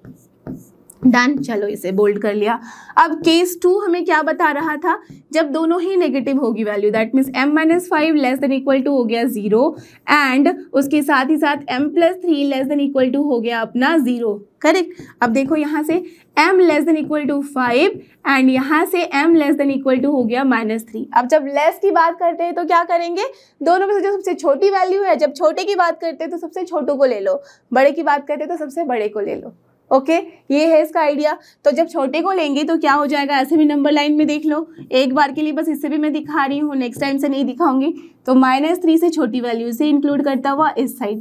done चलो इसे बोल्ड कर लिया अब केस टू हमें क्या बता रहा था जब दोनों ही नेगेटिव होगी value that means m minus five less than equal to हो गया जीरो एंड उसके साथ ही साथ m plus three less than equal to हो गया अपना जीरो करेक्ट अब देखो यहाँ से m less than equal to five and यहाँ से m less than equal to हो गया माइनस थ्री अब जब लेस की बात करते हैं तो क्या करेंगे दोनों में से जो सबसे छोटी वैल्यू है जब छोटे की बात करते हैं तो सबसे छोटों को ले लो बड़े की बात करते हैं तो सबसे बड़े को ले लो ओके ये है इसका आइडिया तो जब छोटे को लेंगे तो क्या हो जाएगा ऐसे भी नंबर लाइन में देख लो एक बार के लिए बस इससे भी मैं दिखा रही हूँ नेक्स्ट टाइम से नहीं दिखाऊंगी तो माइनस थ्री से छोटी वैल्यू से इंक्लूड करता हुआ इस साइड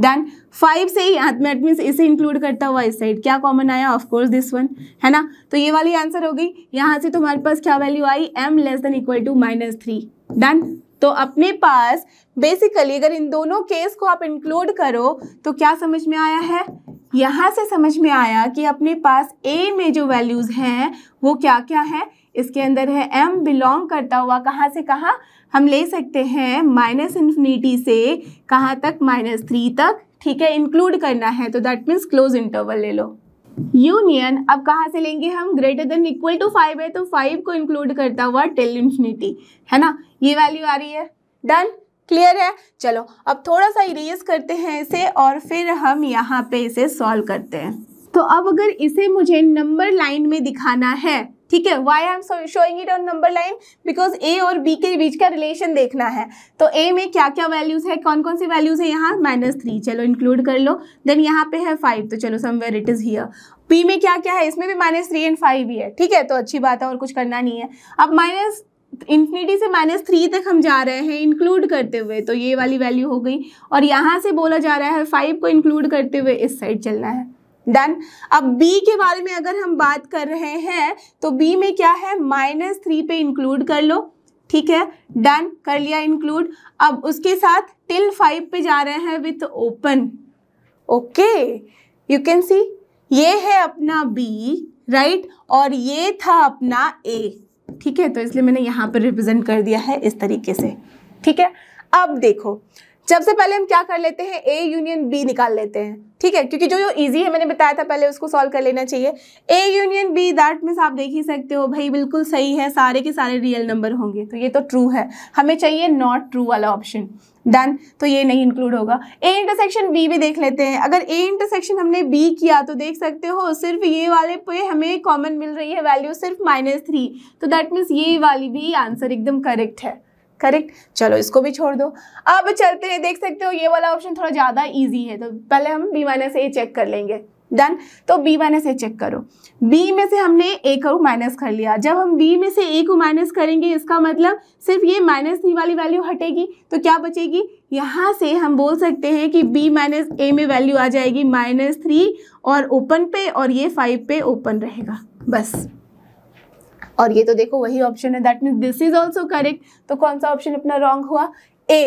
देन फाइव से ही मैट मीन्स इसे इंक्लूड करता हुआ इस साइड क्या कॉमन आया ऑफकोर्स दिस वन है ना तो ये वाली आंसर हो गई यहाँ से तुम्हारे पास क्या वैल्यू आई M less than equal to minus three done तो अपने पास बेसिकली अगर इन दोनों केस को आप इंक्लूड करो तो क्या समझ में आया है यहाँ से समझ में आया कि अपने पास ए में जो वैल्यूज़ हैं वो क्या क्या है इसके अंदर है एम बिलोंग करता हुआ कहाँ से कहाँ हम ले सकते हैं माइनस इन्फिनिटी से कहाँ तक माइनस थ्री तक ठीक है इंक्लूड करना है तो दैट मीन्स क्लोज इंटरवल ले लो यूनियन अब कहाँ से लेंगे हम greater than equal to five है तो फाइव को इंक्लूड करता हुआ टेल इन्फिनिटी है ना ये वैल्यू आ रही है डन क्लियर है चलो अब थोड़ा सा इरेज करते हैं इसे और फिर हम यहाँ पे इसे सॉल्व करते हैं तो अब अगर इसे मुझे नंबर लाइन में दिखाना है ठीक है why I am showing it on number line because A और बी के बीच का रिलेशन देखना है तो ए में क्या क्या वैल्यूज़ है कौन कौन सी वैल्यूज़ है यहाँ माइनस थ्री चलो इंक्लूड कर लो देन यहाँ पे है फाइव तो चलो somewhere it is here B में क्या क्या है इसमें भी माइनस थ्री एंड फाइव ही है ठीक है तो अच्छी बात है और कुछ करना नहीं है अब माइनस इन्फिनिटी से माइनस थ्री तक हम जा रहे हैं इंक्लूड करते हुए तो ये वाली वैल्यू हो गई और यहाँ से बोला जा रहा है फाइव को इंक्लूड करते हुए इस साइड चलना है डन अब बी के बारे में अगर हम बात कर रहे हैं तो बी में क्या है माइनस थ्री पे इंक्लूड कर लो ठीक है डन कर लिया इंक्लूड अब उसके साथ टिल फाइव पे जा रहे हैं with open okay you can see ये है अपना बी राइट right? और ये था अपना ए ठीक है तो इसलिए मैंने यहाँ पर रिप्रेजेंट कर दिया है इस तरीके से ठीक है अब देखो सबसे पहले हम क्या कर लेते हैं ए यूनियन बी निकाल लेते हैं ठीक है क्योंकि जो जो इजी है मैंने बताया था पहले उसको सॉल्व कर लेना चाहिए A union B that means आप देख ही सकते हो भाई बिल्कुल सही है सारे के सारे रियल नंबर होंगे तो ये तो ट्रू है हमें चाहिए नॉट ट्रू वाला ऑप्शन डन तो ये नहीं इंक्लूड होगा ए इंटरसेक्शन बी भी देख लेते हैं अगर ए इंटरसेक्शन हमने बी किया तो देख सकते हो सिर्फ ये वाले पे हमें कॉमन मिल रही है वैल्यू सिर्फ माइनस थ्री तो दैट मीन्स ये वाली भी आंसर एकदम करेक्ट है करेक्ट चलो इसको भी छोड़ दो अब चलते हैं देख सकते हो ये वाला ऑप्शन थोड़ा ज़्यादा ईजी है तो पहले हम बी माइनस ए चेक कर लेंगे डन तो बी माइनस ए चेक करो बी में से हमने ए को माइनस कर लिया जब हम बी में से ए को माइनस करेंगे इसका मतलब सिर्फ ये माइनस सी वाली वैल्यू हटेगी तो क्या बचेगी यहाँ से हम बोल सकते हैं कि बी माइनस ए में वैल्यू आ जाएगी माइनस थ्री और ओपन पे और ये फाइव पे ओपन रहेगा बस और ये तो देखो वही ऑप्शन है that means this is also correct तो कौन सा ऑप्शन अपना रॉन्ग हुआ ए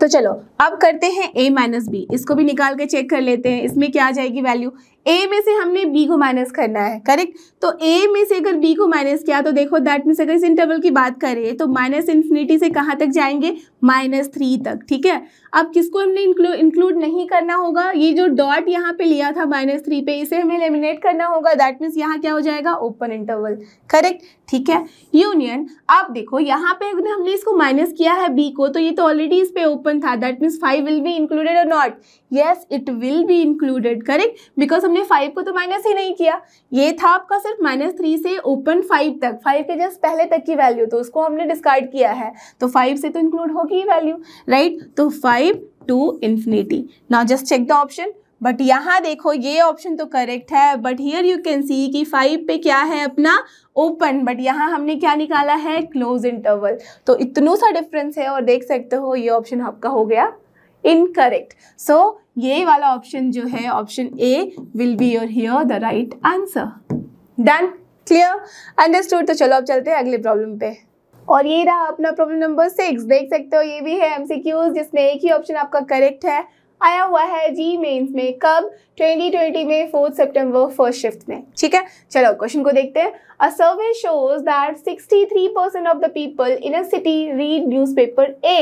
तो चलो अब करते हैं a माइनस बी इसको भी निकाल के चेक कर लेते हैं इसमें क्या आ जाएगी वैल्यू ए में से हमने बी को माइनस करना है करेक्ट तो ए में से अगर बी को माइनस किया तो देखो दैट मीन्स अगर इस इंटरवल की बात करें तो माइनस इन्फिनिटी से कहाँ तक जाएंगे माइनस थ्री तक ठीक है अब किसको हमने इंक्लूड नहीं करना होगा ये जो डॉट यहाँ पे लिया था माइनस थ्री पे इसे हमें लेमिनेट करना होगा दैट मीन्स यहाँ क्या हो जाएगा ओपन इंटरवल करेक्ट ठीक है यूनियन अब देखो यहाँ पे हमने इसको माइनस किया है बी को तो ये तो ऑलरेडी इस पे ओपन था that means five will be included और not yes it will be included correct because हमने फाइव को तो माइनस ही नहीं किया ये था आपका सिर्फ माइनस थ्री से ओपन फाइव तक फाइव के जस्ट पहले तक की वैल्यू तो उसको हमने डिस्कार्ड किया है तो फाइव से तो इंक्लूड होगी ही वैल्यू राइट तो five to infinity now just check the option but यहाँ देखो ये ऑप्शन तो करेक्ट है but here you can see कि फाइव पे क्या है अपना ओपन बट यहाँ हमने क्या निकाला है क्लोज इंटरवल तो इतनों सा डिफरेंस है और देख सकते हो ये ऑप्शन आपका हो गया इनकरेक्ट सो ये वाला ऑप्शन जो है option A will be your here the right answer done clear understood तो चलो अब चलते हैं अगले प्रॉब्लम पे और ये रहा अपना प्रॉब्लम नंबर सिक्स देख सकते हो ये भी है एमसीक्यूज जिसमें एक ही ऑप्शन आपका करेक्ट है आया हुआ है जी मेंस में कब 2020 में फोर्थ सितंबर फर्स्ट शिफ्ट में ठीक है चलो क्वेश्चन को देखते हैं a survey shows that 63 percent of the people in a city read newspaper A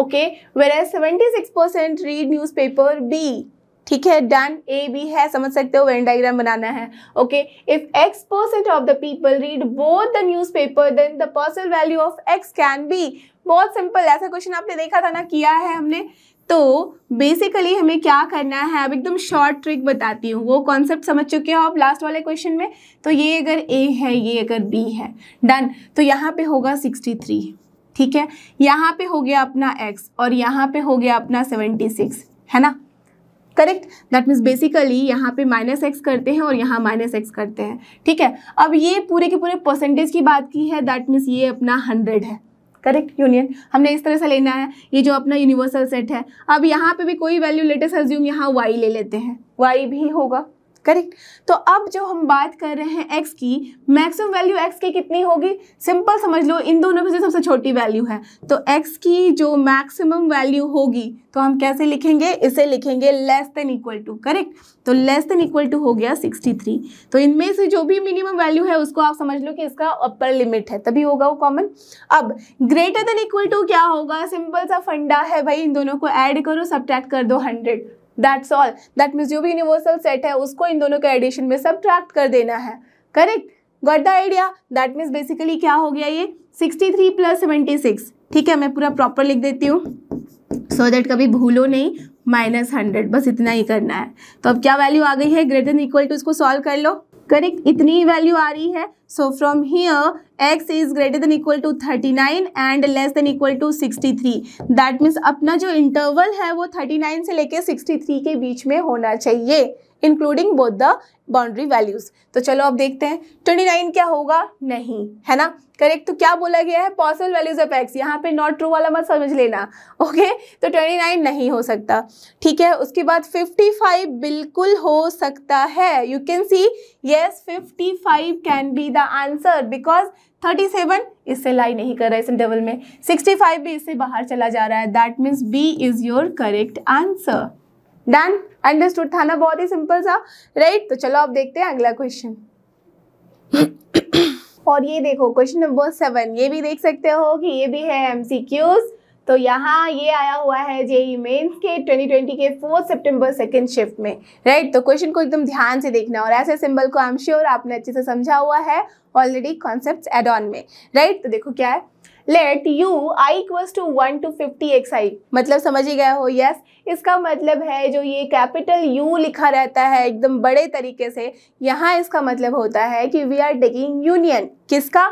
okay whereas seventy percent read newspaper B ठीक है डन ए बी है समझ सकते हो वेन डायग्राम बनाना है okay if X percent of the people read both the newspaper then the personal value of X can be बहुत simple ऐसा क्वेश्चन आपने देखा था ना किया है हमने तो बेसिकली हमें क्या करना है अब एकदम शॉर्ट ट्रिक बताती हूँ वो कॉन्सेप्ट समझ चुके हो आप लास्ट वाले क्वेश्चन में तो ये अगर ए है ये अगर बी है डन तो यहाँ पे होगा सिक्सटी थ्री ठीक है यहाँ पे हो गया अपना एक्स और यहाँ पे हो गया अपना सेवेंटी सिक्स है ना करेक्ट दैट मीन्स बेसिकली यहाँ पे माइनस एक्स करते हैं और यहाँ माइनस एक्स करते हैं ठीक है अब ये पूरे के पूरे परसेंटेज की बात की है दैट मीन्स ये अपना हंड्रेड है करेक्ट यूनियन हमने इस तरह से लेना है ये जो अपना यूनिवर्सल सेट है अब यहाँ पे भी कोई वैल्यू लेटेस्ट अज्यूम यहाँ वाई ले लेते हैं वाई भी होगा करेक्ट तो अब जो हम बात कर रहे हैं एक्स की मैक्सिमम वैल्यू एक्स की कितनी होगी सिंपल समझ लो इन दोनों में से सबसे छोटी वैल्यू है तो एक्स की जो मैक्सिमम वैल्यू होगी तो हम कैसे लिखेंगे इसे लिखेंगे less than equal to correct तो लेस देन इक्वल टू हो गया 63 तो इनमें से जो भी मिनिमम वैल्यू है उसको आप समझ लो कि इसका अपर लिमिट है तभी होगा वो कॉमन अब ग्रेटर देन इक्वल टू क्या होगा सिंपल सा फंडा है भाई इन दोनों को ऐड करो सब कर दो hundred that's all that means जो भी यूनिवर्सल सेट है उसको इन दोनों के एडिशन में ट्रैक्ट कर देना है correct got the idea that means basically क्या हो गया ये sixty three plus seventy six ठीक है मैं पूरा प्रॉपर लिख देती हूँ सो so दैट कभी भूलो नहीं माइनस हंड्रेड बस इतना ही करना है तो अब क्या वैल्यू आ गई है ग्रेटर इक्वल टू इसको सॉल्व कर लो करेक्ट इतनी वैल्यू आ रही है so from here x is greater than equal to 39 and less than equal to 63 that means अपना जो interval है वो 39 से लेके 63 के बीच में होना चाहिए including both the boundary values तो चलो अब देखते हैं ट्वेंटी नाइन क्या होगा नहीं है ना करेक्ट तो क्या बोला गया है पॉसिबल वैल्यूज ऑफ एक्स यहाँ पे नॉट ट्रू वाला मत समझ लेना ओके तो ट्वेंटी नाइन नहीं हो सकता ठीक है उसके बाद फिफ्टी फाइव बिल्कुल हो सकता है you can see yes fifty five can be the answer because thirty seven इससे लाई नहीं कर रहा है इस इंटरवल में सिक्सटी फाइव भी इससे बाहर चला जा रहा है that means B is your correct answer done understood था ना बहुत ही सिंपल सा राइट right? तो चलो आप देखते हैं अगला क्वेश्चन और ये देखो क्वेश्चन नंबर सेवन ये भी देख सकते हो कि ये भी है एम तो यहाँ ये आया हुआ है जेई मेन्स e के 2020 के फोर्थ सितंबर सेकंड शिफ्ट में राइट तो क्वेश्चन को एकदम ध्यान से देखना और ऐसे सिंबल को आई एम श्योर आपने अच्छे से समझा हुआ है ऑलरेडी कॉन्सेप्ट एड ऑन में राइट तो देखो क्या है let U I equals to one to fifty X I मतलब समझ ही गया हो यस yes, इसका मतलब है जो ये कैपिटल यू लिखा रहता है एकदम बड़े तरीके से यहाँ इसका मतलब होता है कि वी आर टेकिंग यूनियन किसका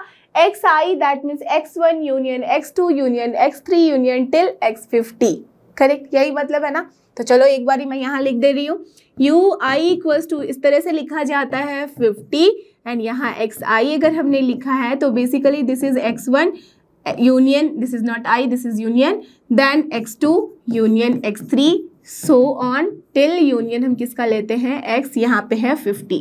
X I that means X one union X two union X three union till X fifty correct यही मतलब है ना तो चलो एक बार मैं यहाँ लिख दे रही हूँ यू आई इक्वल्स टू इस तरह से लिखा जाता है फिफ्टी एंड यहाँ एक्स आई अगर हमने लिखा है तो basically this is X one union this is not i this is union then x2 union x3 so on till union हम किसका लेते हैं x यहाँ पे है 50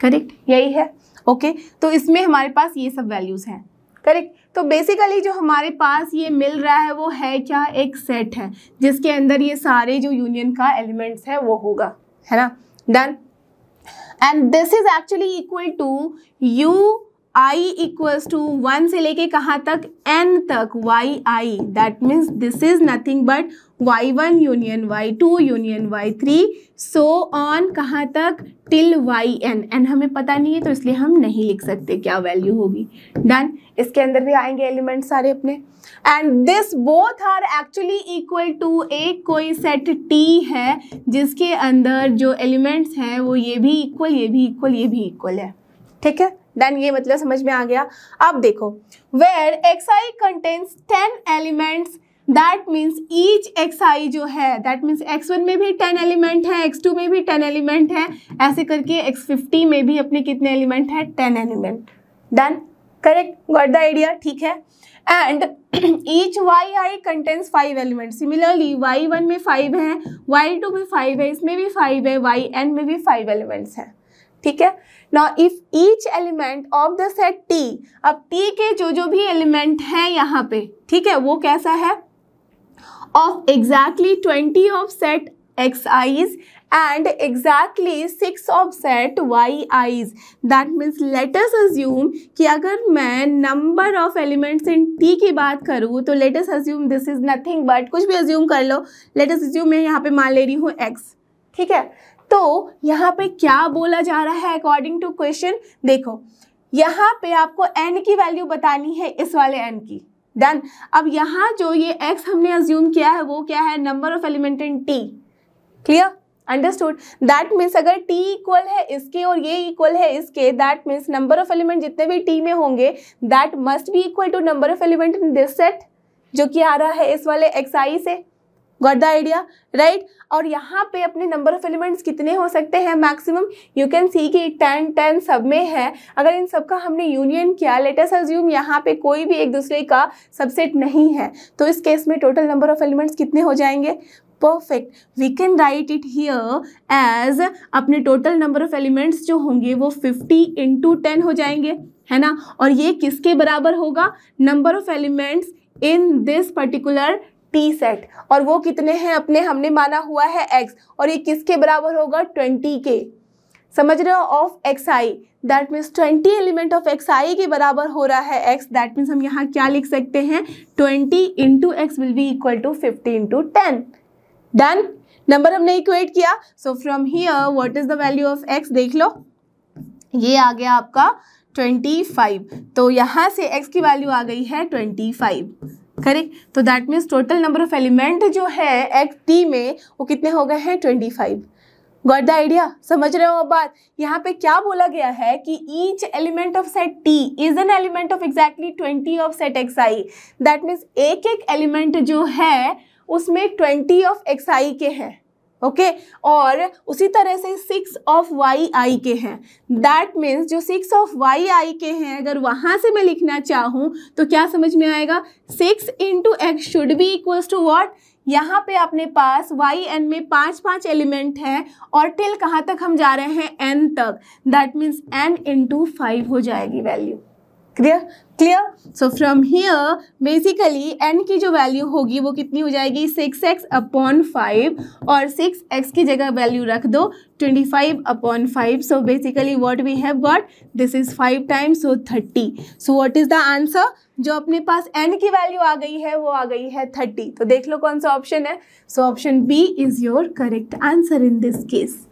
करेक्ट यही है ओके okay? तो इसमें हमारे पास ये सब वैल्यूज़ हैं करेक्ट तो बेसिकली जो हमारे पास ये मिल रहा है वो है क्या एक सेट है जिसके अंदर ये सारे जो यूनियन का एलिमेंट्स है वो होगा है ना done and this is actually equal to U I equals to one से लेके कहाँ तक एन तक Y I that means this is nothing but Y one union Y two union Y three so on कहाँ तक till Y N N हमें पता नहीं है तो इसलिए हम नहीं लिख सकते क्या वैल्यू होगी डन इसके अंदर भी आएंगे एलिमेंट सारे अपने and this both are actually equal to एक कोई सेट टी है जिसके अंदर जो एलिमेंट्स हैं वो ये भी इक्वल ये भी इक्वल ये भी इक्वल है ठीक है देन ये मतलब समझ में आ गया अब देखो where X I contains ten elements that means each X I जो है दैट मीन्स एक्स वन में भी टेन एलिमेंट है एक्स टू में भी टेन एलिमेंट है ऐसे करके एक्स फिफ्टी में भी अपने कितने एलिमेंट है ten element done correct got the idea ठीक है and each Y I contains five element similarly Y one में फाइव है वाई टू में फाइव है इसमें भी फाइव है वाई एन में भी फाइव एलिमेंट्स हैं ठीक है now if each element of the set T अब टी के जो जो भी एलिमेंट है यहाँ पे ठीक है वो कैसा है of exactly twenty of set X I's and exactly six of set Y I's that means let's assume कि अगर मैं number of elements in T की बात करूँ तो let's assume this is nothing but कुछ भी अज्यूम कर लो लेटस अज्यूम मैं यहाँ पे मान ले रही हूँ एक्स ठीक है तो यहाँ पे क्या बोला जा रहा है अकॉर्डिंग टू क्वेश्चन देखो यहाँ पे आपको एन की वैल्यू बतानी है इस वाले एन की डन अब यहाँ जो ये एक्स हमने अज्यूम किया है वो क्या है number of element in T clear understood that means अगर t इक्वल है इसके और ये इक्वल है इसके that means number of element जितने भी t में होंगे that must be equal to number of element in this set जो कि आ रहा है इस वाले एक्स से गॉट द आइडिया राइट और यहाँ पे अपने नंबर ऑफ एलिमेंट्स कितने हो सकते हैं मैक्सिमम यू कैन सी कि टेन टेन सब में है अगर इन सब का हमने यूनियन किया लेटेस्ट अज्यूम यहाँ पे कोई भी एक दूसरे का सबसेट नहीं है तो इस केस में टोटल नंबर ऑफ एलिमेंट्स कितने हो जाएंगे perfect we can write it here as अपने टोटल नंबर ऑफ एलिमेंट्स जो होंगे वो फिफ्टी इंटू टेन हो जाएंगे है ना और ये किसके बराबर होगा number of elements in this particular T set और वो कितने हैं अपने हमने माना हुआ है एक्स और ये किसके बराबर होगा ट्वेंटी के समझ रहे हो of X I that means twenty element of X I के बराबर हो रहा है एक्स दैट मीन्स हम यहाँ क्या लिख सकते हैं twenty into X will be equal to fifty into ten done number हमने इक्वेट किया so from here what is the value of X देख लो ये आ गया आपका ट्वेंटी फाइव तो यहाँ से एक्स की वैल्यू आ गई है ट्वेंटी फाइव करेक्ट तो that means total number of element जो है एक्स टी में वो कितने हो गए हैं twenty five got the idea समझ रहे हो अब बात यहाँ पे क्या बोला गया है कि each element of set T is an element of exactly twenty of set X I that means एक एक एलिमेंट जो है उसमें ट्वेंटी ऑफ एक्स आई के हैं ओके okay? और उसी तरह से सिक्स ऑफ वाई आई के हैं दैट मीन्स जो सिक्स ऑफ वाई आई के हैं अगर वहाँ से मैं लिखना चाहूँ तो क्या समझ में आएगा six into X should be equals to what यहाँ पे अपने पास वाई एन में पांच पांच एलिमेंट हैं और टिल कहाँ तक हम जा रहे हैं एन तक that means N into five हो जाएगी value clear clear so from here basically N की जो वैल्यू होगी वो कितनी हो जाएगी सिक्स एक्स अपॉन फाइव और सिक्स एक्स की जगह वैल्यू रख दो twenty five upon five so basically what we have got this is five times so thirty so what is the answer जो अपने पास एन की वैल्यू आ गई है वो आ गई है थर्टी तो देख लो कौन सा ऑप्शन है so option B is your correct answer in this case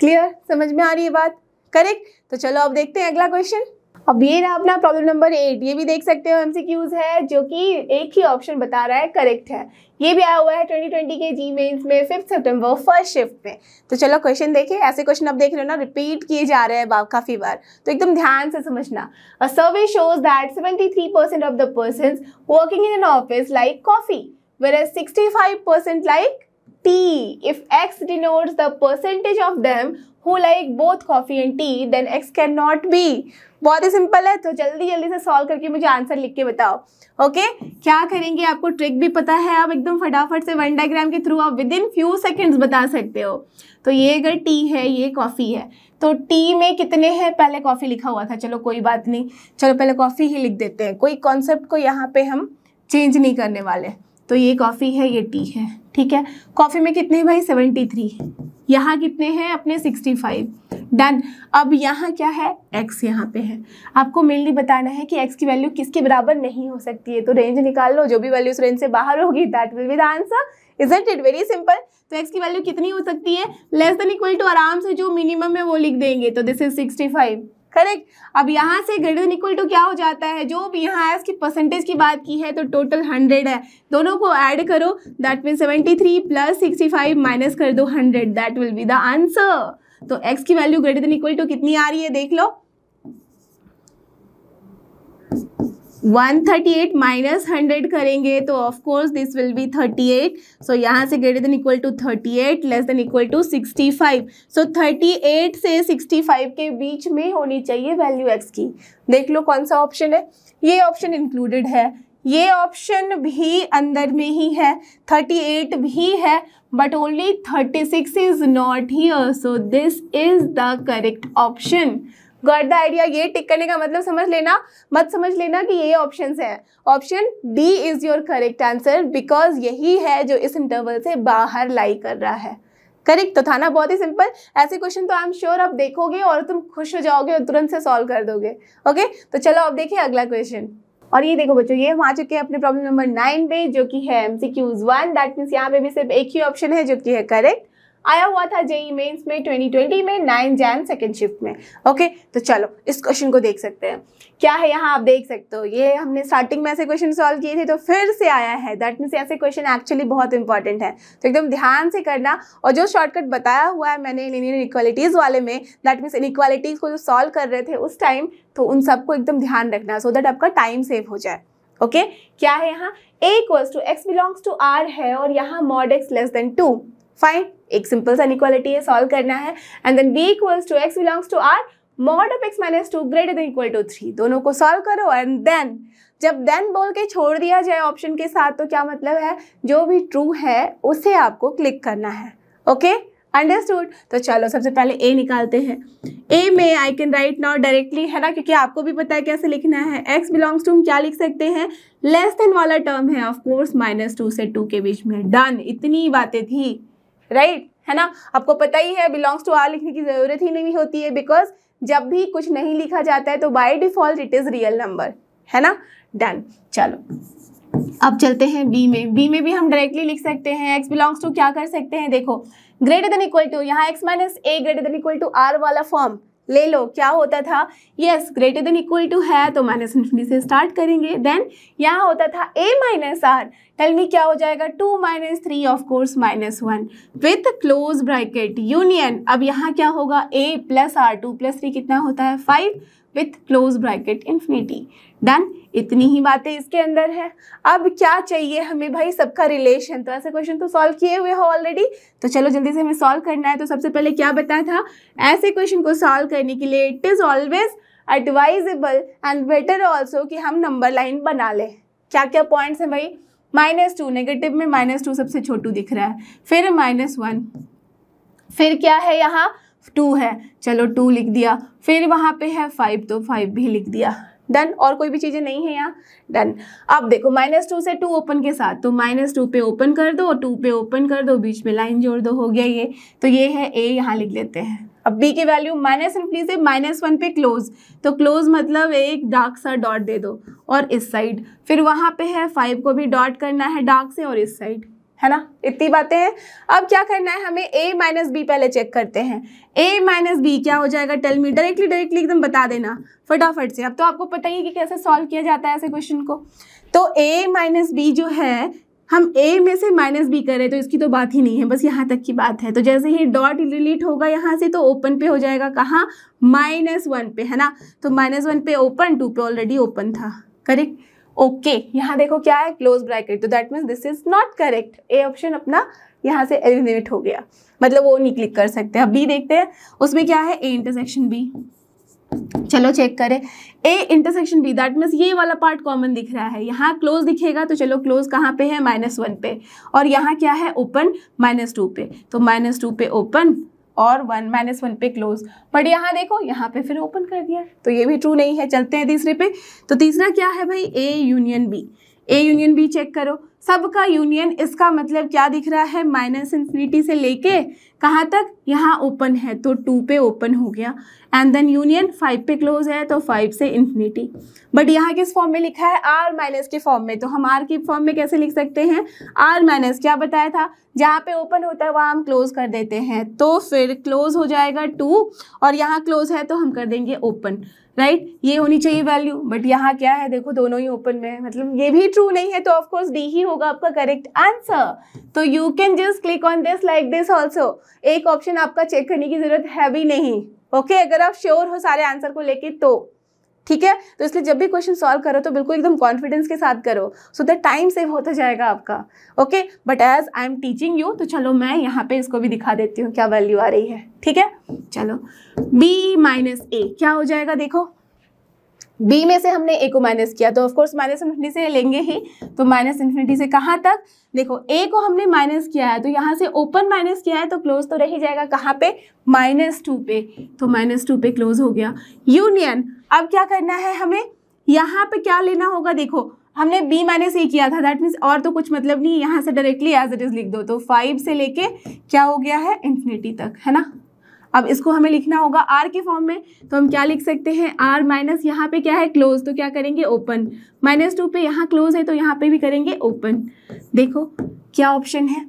clear समझ में आ रही है बात करेक्ट तो चलो अब देखते हैं अगला क्वेश्चन अब ये रहा अपना प्रॉब्लम नंबर एट ये भी देख सकते हो एमसीक्यूज है जो कि एक ही ऑप्शन बता रहा है करेक्ट है ये भी आया हुआ है 2020 के जी मेन्स में फिफ्थ सितंबर फर्स्ट शिफ्ट में तो चलो क्वेश्चन देखें ऐसे क्वेश्चन अब देख रहे हो ना रिपीट किए जा रहे हैं काफ़ी बार तो एकदम ध्यान से समझना a survey shows that 73% of the person working in an office like coffee whereas sixty five percent like tea. If x denotes the percentage of them who like both coffee and tea, then x cannot be. बहुत ही simple है तो जल्दी जल्दी से solve करके मुझे answer लिख के बताओ ओके क्या करेंगे आपको ट्रिक भी पता है आप एकदम फटाफट से वन डायग्राम के थ्रू आप विद इन फ्यू सेकेंड्स बता सकते हो तो ये अगर टी है ये कॉफ़ी है तो टी में कितने हैं पहले कॉफ़ी लिखा हुआ था चलो कोई बात नहीं चलो पहले कॉफ़ी ही लिख देते हैं कोई कॉन्सेप्ट को यहाँ पे हम चेंज नहीं करने वाले तो ये कॉफ़ी है ये टी है ठीक है कॉफ़ी में कितने भाई सेवेंटी थ्री यहाँ कितने हैं अपने सिक्सटी फाइव डन अब यहाँ क्या है एक्स यहाँ पे है आपको मेनली बताना है कि एक्स की वैल्यू किसके बराबर नहीं हो सकती है तो रेंज निकाल लो जो भी वैल्यू उस रेंज से बाहर होगी that will be the answer isn't it very simple तो एक्स की वैल्यू कितनी हो सकती है लेस देन इक्वल टू आराम से जो मिनिमम है वो लिख देंगे तो this is sixty five correct अब यहाँ से ग्रेटर देन इक्वल टू क्या हो जाता है जो भी यहाँ आया उसकी परसेंटेज की बात की है तो टोटल हंड्रेड है दोनों को ऐड करो that mean seventy three plus sixty five minus कर दो hundred that will be the answer तो एक्स की value greater than equal to कितनी आ रही है देख लो 138 माइनस हंड्रेड करेंगे तो of course this will be 38 so यहाँ से greater than equal to 38 less than equal to 65 so so 38 से 65 के बीच में होनी चाहिए वैल्यू एक्स की देख लो कौन सा ऑप्शन है ये ऑप्शन इंक्लूडेड है ये ऑप्शन भी अंदर में ही है 38 भी है but only 36 is not here so this is the correct option got the idea ये टिक करने का मतलब समझ लेना मत समझ लेना कि ये ऑप्शन हैं option D is your correct answer because यही है जो इस इंटरवल से बाहर लाई कर रहा है करेक्ट तो था ना बहुत ही सिंपल ऐसे क्वेश्चन तो आई एम श्योर आप देखोगे और तुम खुश हो जाओगे और तुरंत से सॉल्व कर दोगे ओके तो चलो आप देखिए अगला क्वेश्चन और ये देखो बच्चों ये हम आ चुके हैं अपने प्रॉब्लम नंबर नाइन पे जो कि है M C Qs one that means यहाँ पे भी सिर्फ एक ही ऑप्शन है जो कि है करेक्ट आया हुआ था जेई मेंस में 2020 में नाइन जैन सेकेंड शिफ्ट में ओके तो चलो इस क्वेश्चन को देख सकते हैं क्या है यहाँ आप देख सकते हो ये हमने स्टार्टिंग में ऐसे क्वेश्चन सॉल्व किए थे तो फिर से आया है दैट मीन्स ऐसे क्वेश्चन एक्चुअली बहुत इंपॉर्टेंट है तो एकदम ध्यान से करना और जो शॉर्टकट बताया हुआ है मैंने इन इक्वालिटीज़ वाले में दैट मीन्स इनक्वालिटीज़ को जो सॉल्व कर रहे थे उस टाइम तो उन सबको एकदम ध्यान रखना सो so दैट आपका टाइम सेव हो जाए ओके okay? क्या है यहाँ equals to X belongs to R है और यहाँ mod X less than two fine एक सिंपल सा इक्वालिटी है सॉल्व करना है and then B equals to X belongs to R mod of x minus two greater than equal to three दोनों को सॉल्व करो एंड देन जब then बोल के छोड़ दिया जाए ऑप्शन के साथ तो क्या मतलब है जो भी ट्रू है उसे आपको क्लिक करना है ओके okay? अंडरस्टूड तो चलो सबसे पहले ए निकालते हैं ए में I can write now directly है ना क्योंकि आपको भी पता है कैसे लिखना है एक्स बिलोंग्स टू हम क्या लिख सकते हैं लेस देन वाला टर्म है ऑफ कोर्स माइनस टू से टू के बीच में डन इतनी बातें थी राइट right? है ना आपको पता ही है बिलोंग्स टू आर लिखने की ज़रूरत ही नहीं होती है बिकॉज जब भी कुछ नहीं लिखा जाता है तो by default it is real number है ना डन चलो अब चलते हैं बी में बी में भी हम डायरेक्टली लिख सकते हैं एक्स बिलोंग्स टू क्या कर सकते हैं देखो ग्रेटर देन इक्वल टू यहाँ x minus a greater than equal to r वाला फॉर्म ले लो क्या होता था yes greater than equal to है तो माइनस इन्फिनिटी से स्टार्ट करेंगे देन यहाँ होता था a minus r tell me क्या हो जाएगा two minus three of course minus one with close bracket union अब यहाँ क्या होगा a plus r two plus three कितना होता है five with close bracket infinity done इतनी ही बातें इसके अंदर है अब क्या चाहिए हमें भाई सबका रिलेशन तो ऐसे क्वेश्चन तो सॉल्व किए हुए हो ऑलरेडी तो चलो जल्दी से हमें सॉल्व करना है तो सबसे पहले क्या बताया था ऐसे क्वेश्चन को सॉल्व करने के लिए it is always advisable and better also कि हम नंबर लाइन बना लें क्या क्या पॉइंट्स हैं भाई माइनस टू नेगेटिव में माइनस टू सबसे छोटू दिख रहा है फिर माइनस वन फिर क्या है यहाँ टू है चलो टू लिख दिया फिर वहाँ पे है फाइव तो फाइव भी लिख दिया डन और कोई भी चीज़ें नहीं है यहाँ डन अब देखो माइनस टू से टू ओपन के साथ तो माइनस टू पे ओपन कर दो टू पे ओपन कर दो बीच में लाइन जोड़ दो हो गया ये तो ये है ए यहाँ लिख लेते हैं अब बी की वैल्यू माइनस इन्फिनी से माइनस वन पे क्लोज तो क्लोज मतलब एक डार्क सा डॉट दे दो और इस साइड फिर वहाँ पे है फाइव को भी डॉट करना है डार्क से और इस साइड है ना इतनी बातें हैं अब क्या करना है हमें a माइनस बी पहले चेक करते हैं a माइनस बी क्या हो जाएगा टेल मी डायरेक्टली डायरेक्टली एकदम बता देना फटाफट से अब तो आपको पता ही है कि कैसे सॉल्व किया जाता है ऐसे क्वेश्चन को तो a माइनस बी जो है हम a में से माइनस बी करें तो इसकी तो बात ही नहीं है बस यहाँ तक की बात है तो जैसे ही डॉट रिलीट होगा यहाँ से तो ओपन पे हो जाएगा कहाँ माइनस वन पे है ना तो माइनस वन पे ओपन टू पे ऑलरेडी ओपन था करेक्ट ओके okay, यहाँ देखो क्या है क्लोज ब्रैकेट तो that means this is not correct a option अपना यहाँ से एलिमिनेट हो गया मतलब वो नहीं क्लिक कर सकते अब बी देखते हैं उसमें क्या है ए इंटरसेक्शन बी चलो चेक करें A intersection B that means ये वाला पार्ट कॉमन दिख रहा है यहाँ क्लोज दिखेगा तो चलो क्लोज कहाँ पे है माइनस वन पे और यहाँ क्या है ओपन माइनस टू पे तो माइनस टू पे ओपन और वन माइनस वन पे क्लोज बट यहाँ देखो यहाँ पे फिर ओपन कर दिया तो ये भी ट्रू नहीं है चलते हैं तीसरे पे तो तीसरा क्या है भाई A union B A union B check करो सबका यूनियन इसका मतलब क्या दिख रहा है माइनस इन्फिनिटी से लेके कहाँ तक यहाँ ओपन है तो टू पे ओपन हो गया एंड देन यूनियन फाइव पे क्लोज है तो फाइव से इन्फिनिटी बट यहाँ किस फॉर्म में लिखा है आर माइनस के फॉर्म में तो हम आर के फॉर्म में कैसे लिख सकते हैं आर माइनस क्या बताया था जहाँ पे ओपन होता है वहाँ हम क्लोज कर देते हैं तो फिर क्लोज हो जाएगा टू और यहाँ क्लोज है तो हम कर देंगे ओपन राइट right? ये होनी चाहिए वैल्यू बट यहाँ क्या है देखो दोनों ही ओपन में है मतलब ये भी ट्रू नहीं है तो ऑफकोर्स डी ही होगा आपका करेक्ट आंसर तो you can just click on this like this also एक ऑप्शन आपका चेक करने की जरूरत है भी नहीं ओके okay, अगर आप श्योर हो सारे आंसर को लेके तो ठीक है तो इसलिए जब भी क्वेश्चन सॉल्व करो तो बिल्कुल एकदम कॉन्फिडेंस के साथ करो सो दैट टाइम सेव होता जाएगा आपका okay but as I am teaching you तो चलो मैं यहाँ पे इसको भी दिखा देती हूँ क्या वैल्यू आ रही है ठीक है चलो बी माइनस ए क्या हो जाएगा देखो बी में से हमने ए को माइनस किया तो ऑफकोर्स माइनस इन्फिनिटी से लेंगे ही तो माइनस इन्फिनिटी से कहाँ तक देखो ए को हमने माइनस किया है तो यहाँ से ओपन माइनस किया है तो क्लोज तो रह जाएगा कहाँ पे माइनस टू पे तो माइनस टू पे क्लोज हो गया यूनियन अब क्या करना है हमें यहाँ पे क्या लेना होगा देखो हमने b माइनस ए किया था दैट मीन्स और तो कुछ मतलब नहीं यहाँ से डायरेक्टली एज इट इज़ लिख दो तो फाइव से लेके क्या हो गया है इन्फिनिटी तक है ना अब इसको हमें लिखना होगा आर के फॉर्म में तो हम क्या लिख सकते हैं आर माइनस यहाँ पे क्या है क्लोज तो क्या करेंगे ओपन माइनस टू पे यहाँ क्लोज है तो यहाँ पे भी करेंगे ओपन देखो क्या ऑप्शन है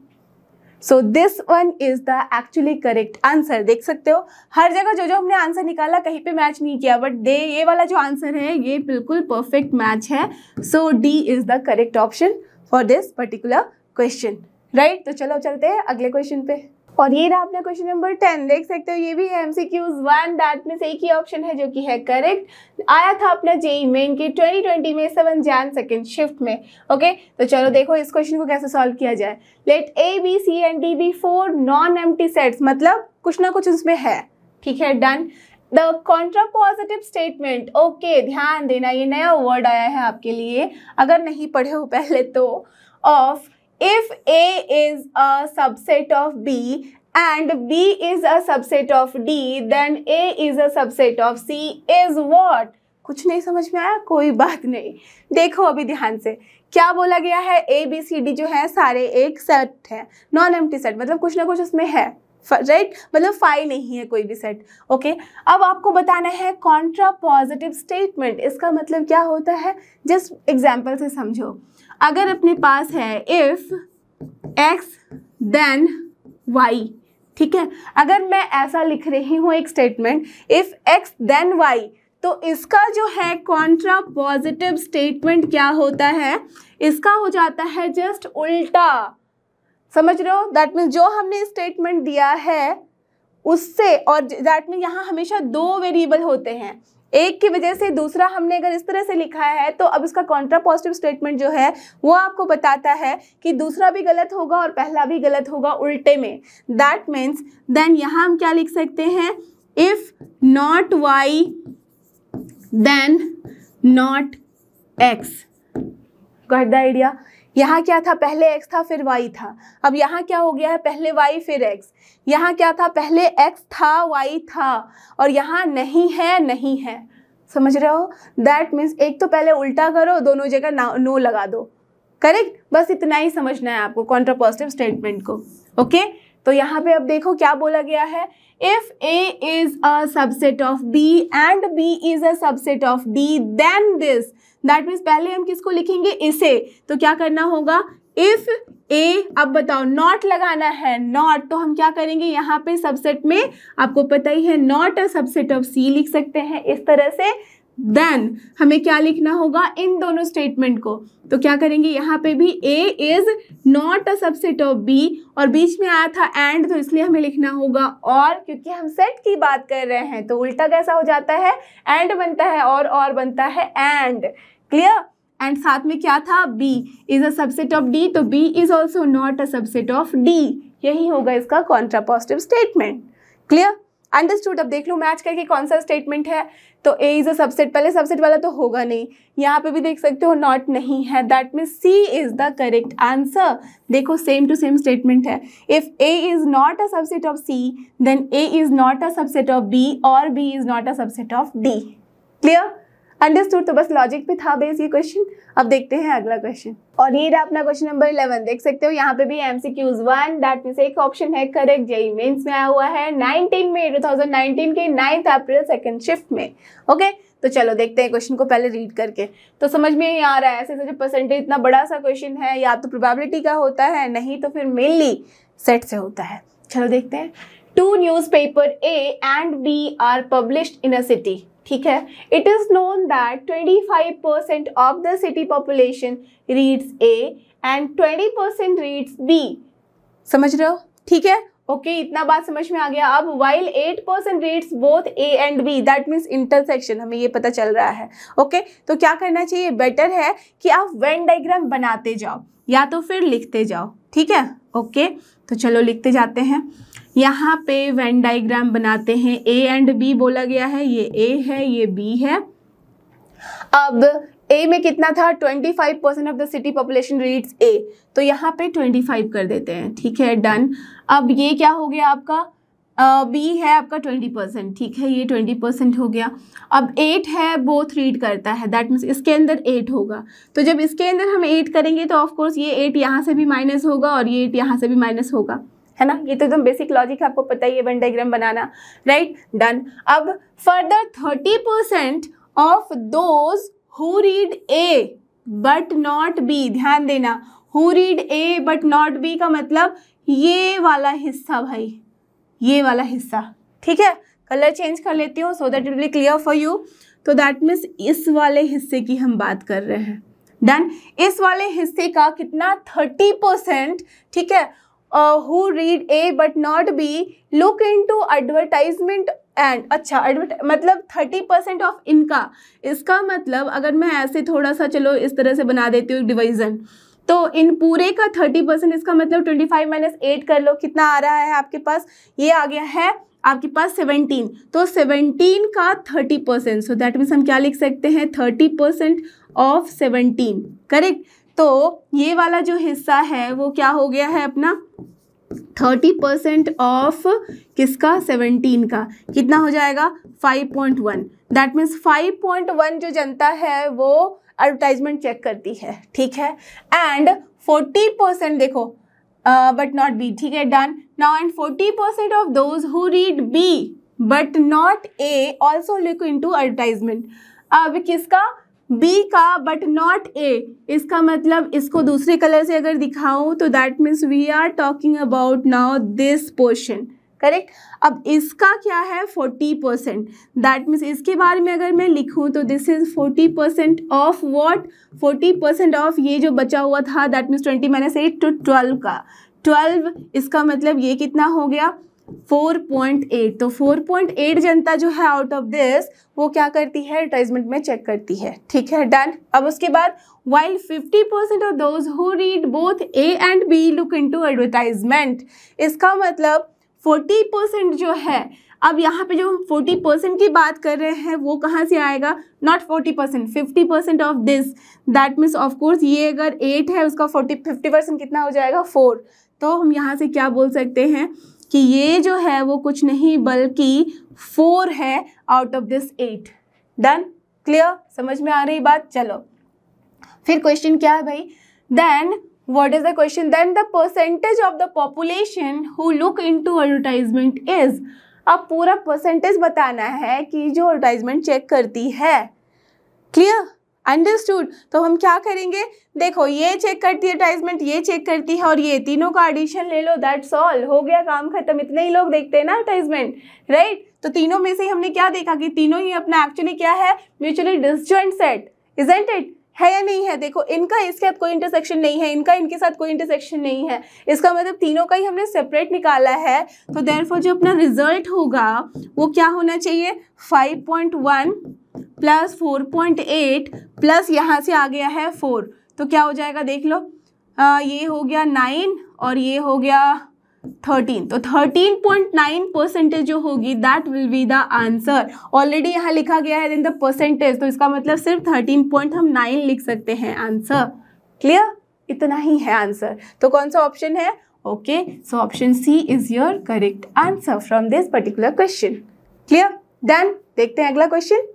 so this one is the actually correct answer देख सकते हो हर जगह जो जो हमने आंसर निकाला कहीं पे मैच नहीं किया बट दे ये वाला जो आंसर है ये बिल्कुल परफेक्ट मैच है so D is the correct option for this particular question right तो चलो चलते हैं अगले क्वेश्चन पे और ये रहा अपना क्वेश्चन नंबर टेन देख सकते हो ये भी है एमसीक्यूज वन दैट में से एक ही ऑप्शन है जो कि है करेक्ट आया था अपना जेई मेन के 2020 में सेवन जैन सेकंड शिफ्ट में ओके तो चलो देखो इस क्वेश्चन को कैसे सॉल्व किया जाए let A B C and D be four non एम सेट्स मतलब कुछ ना कुछ उसमें है ठीक है done the positive statement okay ध्यान देना ये नया वर्ड आया है आपके लिए अगर नहीं पढ़े हो पहले तो of if A is a subset of B and B is a subset of D, then A is a subset of C is what? कुछ नहीं समझ में आया कोई बात नहीं देखो अभी ध्यान से क्या बोला गया है ए बी सी डी जो है सारे एक सेट है नॉन एम सेट मतलब कुछ ना कुछ उसमें है राइट मतलब फाइल नहीं है कोई भी सेट ओके अब आपको बताना है कॉन्ट्रा पॉजिटिव स्टेटमेंट इसका मतलब क्या होता है जस्ट एग्जाम्पल से समझो अगर अपने पास है इफ़ एक्स देन वाई ठीक है अगर मैं ऐसा लिख रही हूँ एक statement if x then y तो इसका जो है कॉन्ट्रा पॉजिटिव स्टेटमेंट क्या होता है इसका हो जाता है जस्ट उल्टा समझ रहे हो दैट मीन्स जो हमने स्टेटमेंट दिया है उससे और दैट मीन यहाँ हमेशा दो वेरिएबल होते हैं एक की वजह से दूसरा हमने अगर इस तरह से लिखा है तो अब इसका कॉन्ट्रा पॉजिटिव स्टेटमेंट जो है वो आपको बताता है कि दूसरा भी गलत होगा और पहला भी गलत होगा उल्टे में दैट मीन्स देन यहाँ हम क्या लिख सकते हैं if not y then not x got the idea यहाँ क्या था पहले एक्स था फिर वाई था अब यहाँ क्या हो गया है पहले वाई फिर एक्स यहाँ क्या था पहले एक्स था वाई था और यहाँ नहीं है नहीं है समझ रहे हो दैट मीन्स एक तो पहले उल्टा करो दोनों जगह ना नो लगा दो करेक्ट बस इतना ही समझना है आपको कॉन्ट्रापॉजिटिव स्टेटमेंट को ओके okay? तो यहाँ पे अब देखो क्या बोला गया है if A is a subset of B and B is a subset of D then this that means पहले हम किसको लिखेंगे इसे तो क्या करना होगा इफ ए अब बताओ नॉट लगाना है नॉट तो हम क्या करेंगे यहाँ पे सबसेट में आपको पता ही है not a subset of C लिख सकते हैं इस तरह से देन हमें क्या लिखना होगा इन दोनों स्टेटमेंट को तो क्या करेंगे यहाँ पे भी A is not a subset of B और बीच में आया था एंड तो इसलिए हमें लिखना होगा और क्योंकि हम सेट की बात कर रहे हैं तो उल्टा कैसा हो जाता है एंड बनता है और और बनता है एंड क्लियर एंड साथ में क्या था B is a subset of D तो B is also not a subset of D यही होगा इसका कॉन्ट्रापॉजिटिव स्टेटमेंट क्लियर अंडरस्टूड अब देख लो मैच करके कौन सा स्टेटमेंट है तो ए इज़ अ सबसेट पहले सबसेट वाला तो होगा नहीं यहाँ पे भी देख सकते हो नॉट नहीं है that means C is the correct answer देखो सेम टू सेम स्टेटमेंट है if A is not a subset of C then A is not a subset of B और B is not a subset of D clear understood तो बस logic पे था base ये question अब देखते हैं अगला क्वेश्चन और ये रहा अपना क्वेश्चन नंबर इलेवन देख सकते हो यहाँ पे भी M C Qs one that mean एक ऑप्शन है करेक्ट जेई मेन्स में आया हुआ है नाइनटीन में टू थाउजेंड नाइनटीन के नाइन्थ अप्रैल सेकेंड शिफ्ट में ओके तो चलो देखते हैं क्वेश्चन को पहले रीड करके तो समझ में ही आ रहा है ऐसे जो परसेंटेज इतना बड़ा सा क्वेश्चन है या तो प्रोबेबिलिटी का होता है नहीं तो फिर मेनली सेट से होता है चलो देखते हैं two newspaper A and B are published in a city ठीक है it is known that 25 percent of the city population reads A and 20 percent reads B समझ रहे हो ठीक है ओके okay, इतना बात समझ में आ गया अब while eight percent reads both A and B that means intersection हमें ये पता चल रहा है ओके okay? तो क्या करना चाहिए बेटर है कि आप वेन डाइग्राम बनाते जाओ या तो फिर लिखते जाओ ठीक है ओके okay? तो चलो लिखते जाते हैं यहाँ पे वेन डाइग्राम बनाते हैं ए एंड बी बोला गया है ये ए है ये बी है अब ए में कितना था 25 percent of the city population reads A तो यहाँ पे 25 कर देते हैं ठीक है डन अब ये क्या हो गया आपका बी uh, है आपका 20 परसेंट ठीक है ये 20 परसेंट हो गया अब एट है बोथ रीड करता है दैट मीन्स इसके अंदर एट होगा तो जब इसके अंदर हम एट करेंगे तो ऑफकोर्स ये एट यहाँ से भी माइनस होगा और ये एट यहाँ से भी माइनस होगा है ना ये तो एकदम बेसिक लॉजिक आपको पता ही है वन डायग्राम बनाना राइट डन अब further thirty percent of those who read A but not B ध्यान देना who read A but not B का मतलब ये वाला हिस्सा भाई ये वाला हिस्सा ठीक है कलर चेंज कर लेती हूँ so that will be clear for you तो दैट मीन्स इस वाले हिस्से की हम बात कर रहे हैं डन इस वाले हिस्से का कितना थर्टी परसेंट ठीक है who read A but not B look into advertisement and अच्छा एडवर्ट मतलब थर्टी परसेंट ऑफ इनका इसका मतलब अगर मैं ऐसे थोड़ा सा चलो इस तरह से बना देती हूँ डिवीज़न तो इन पूरे का थर्टी परसेंट इसका मतलब ट्वेंटी फाइव माइनस एट कर लो कितना आ रहा है आपके पास ये आ गया है आपके पास सेवनटीन तो सेवनटीन का thirty percent so that means हम क्या लिख सकते हैं thirty percent of seventeen correct तो ये वाला जो हिस्सा है वो क्या हो गया है अपना थर्टी परसेंट ऑफ किसका सेवनटीन का कितना हो जाएगा five point one that means five point one जो जनता है वो एडवर्टाइजमेंट चेक करती है ठीक है एंड फोर्टी परसेंट देखो बट नॉट बी ठीक है done now and forty percent of those who read B but not A also look into advertisement अब किसका बी का बट नॉट ए इसका मतलब इसको दूसरे कलर से अगर दिखाऊं तो that means we are talking about now this portion correct अब इसका क्या है फोर्टी परसेंट दैट मीन्स इसके बारे में अगर मैं लिखूँ तो this is forty percent of what forty percent of ये जो बचा हुआ था that means twenty minus eight to twelve का ट्वेल्व इसका मतलब ये कितना हो गया 4.8 तो 4.8 जनता जो है आउट ऑफ दिस वो क्या करती है एडवर्टाइजमेंट में चेक करती है ठीक है डन अब उसके बाद percent 50% those who read both A and B look into advertisement इसका मतलब 40% जो है अब यहाँ पे जो हम फोर्टी परसेंट की बात कर रहे हैं वो कहाँ से आएगा not forty percent fifty percent of this that means of course ये अगर एट है उसका फोर्टी फिफ्टी परसेंट कितना हो जाएगा फोर तो हम यहाँ से क्या बोल सकते हैं कि ये जो है वो कुछ नहीं बल्कि फोर है out of this eight done clear समझ में आ रही बात चलो फिर क्वेश्चन क्या है भाई then what is the question then the percentage of the population who look into advertisement is अब पूरा परसेंटेज बताना है कि जो एडवर्टाइजमेंट चेक करती है क्लियर अंडरस्टूड तो हम क्या करेंगे देखो ये चेक करती है एडवर्टाइजमेंट ये चेक करती है और ये तीनों का एडिशन ले लो दैट्स ऑल हो गया काम खत्म इतने ही लोग देखते हैं ना एडवर्टाइजमेंट राइट right? तो तीनों में से हमने क्या देखा कि तीनों ही अपना एक्चुअली क्या है mutually disjoint set isn't it है या नहीं है देखो इनका इसके साथ कोई इंटरसेक्शन नहीं है इनका इनके साथ कोई इंटरसेक्शन नहीं है इसका मतलब तीनों का ही हमने सेपरेट निकाला है तो देर जो अपना रिजल्ट होगा वो क्या होना चाहिए five point one plus four point eight plus यहाँ से आ गया है फोर तो क्या हो जाएगा देख लो आ, ये हो गया नाइन और ये हो गया थर्टीन तो थर्टीन पॉइंट नाइन परसेंटेज जो होगी that will be the answer already यहाँ लिखा गया है इन द परसेंटेज तो इसका मतलब सिर्फ थर्टीन पॉइंट हम नाइन लिख सकते हैं आंसर क्लियर इतना ही है आंसर तो कौन सा ऑप्शन है okay so option C is your correct answer from this particular question clear done देखते हैं अगला क्वेश्चन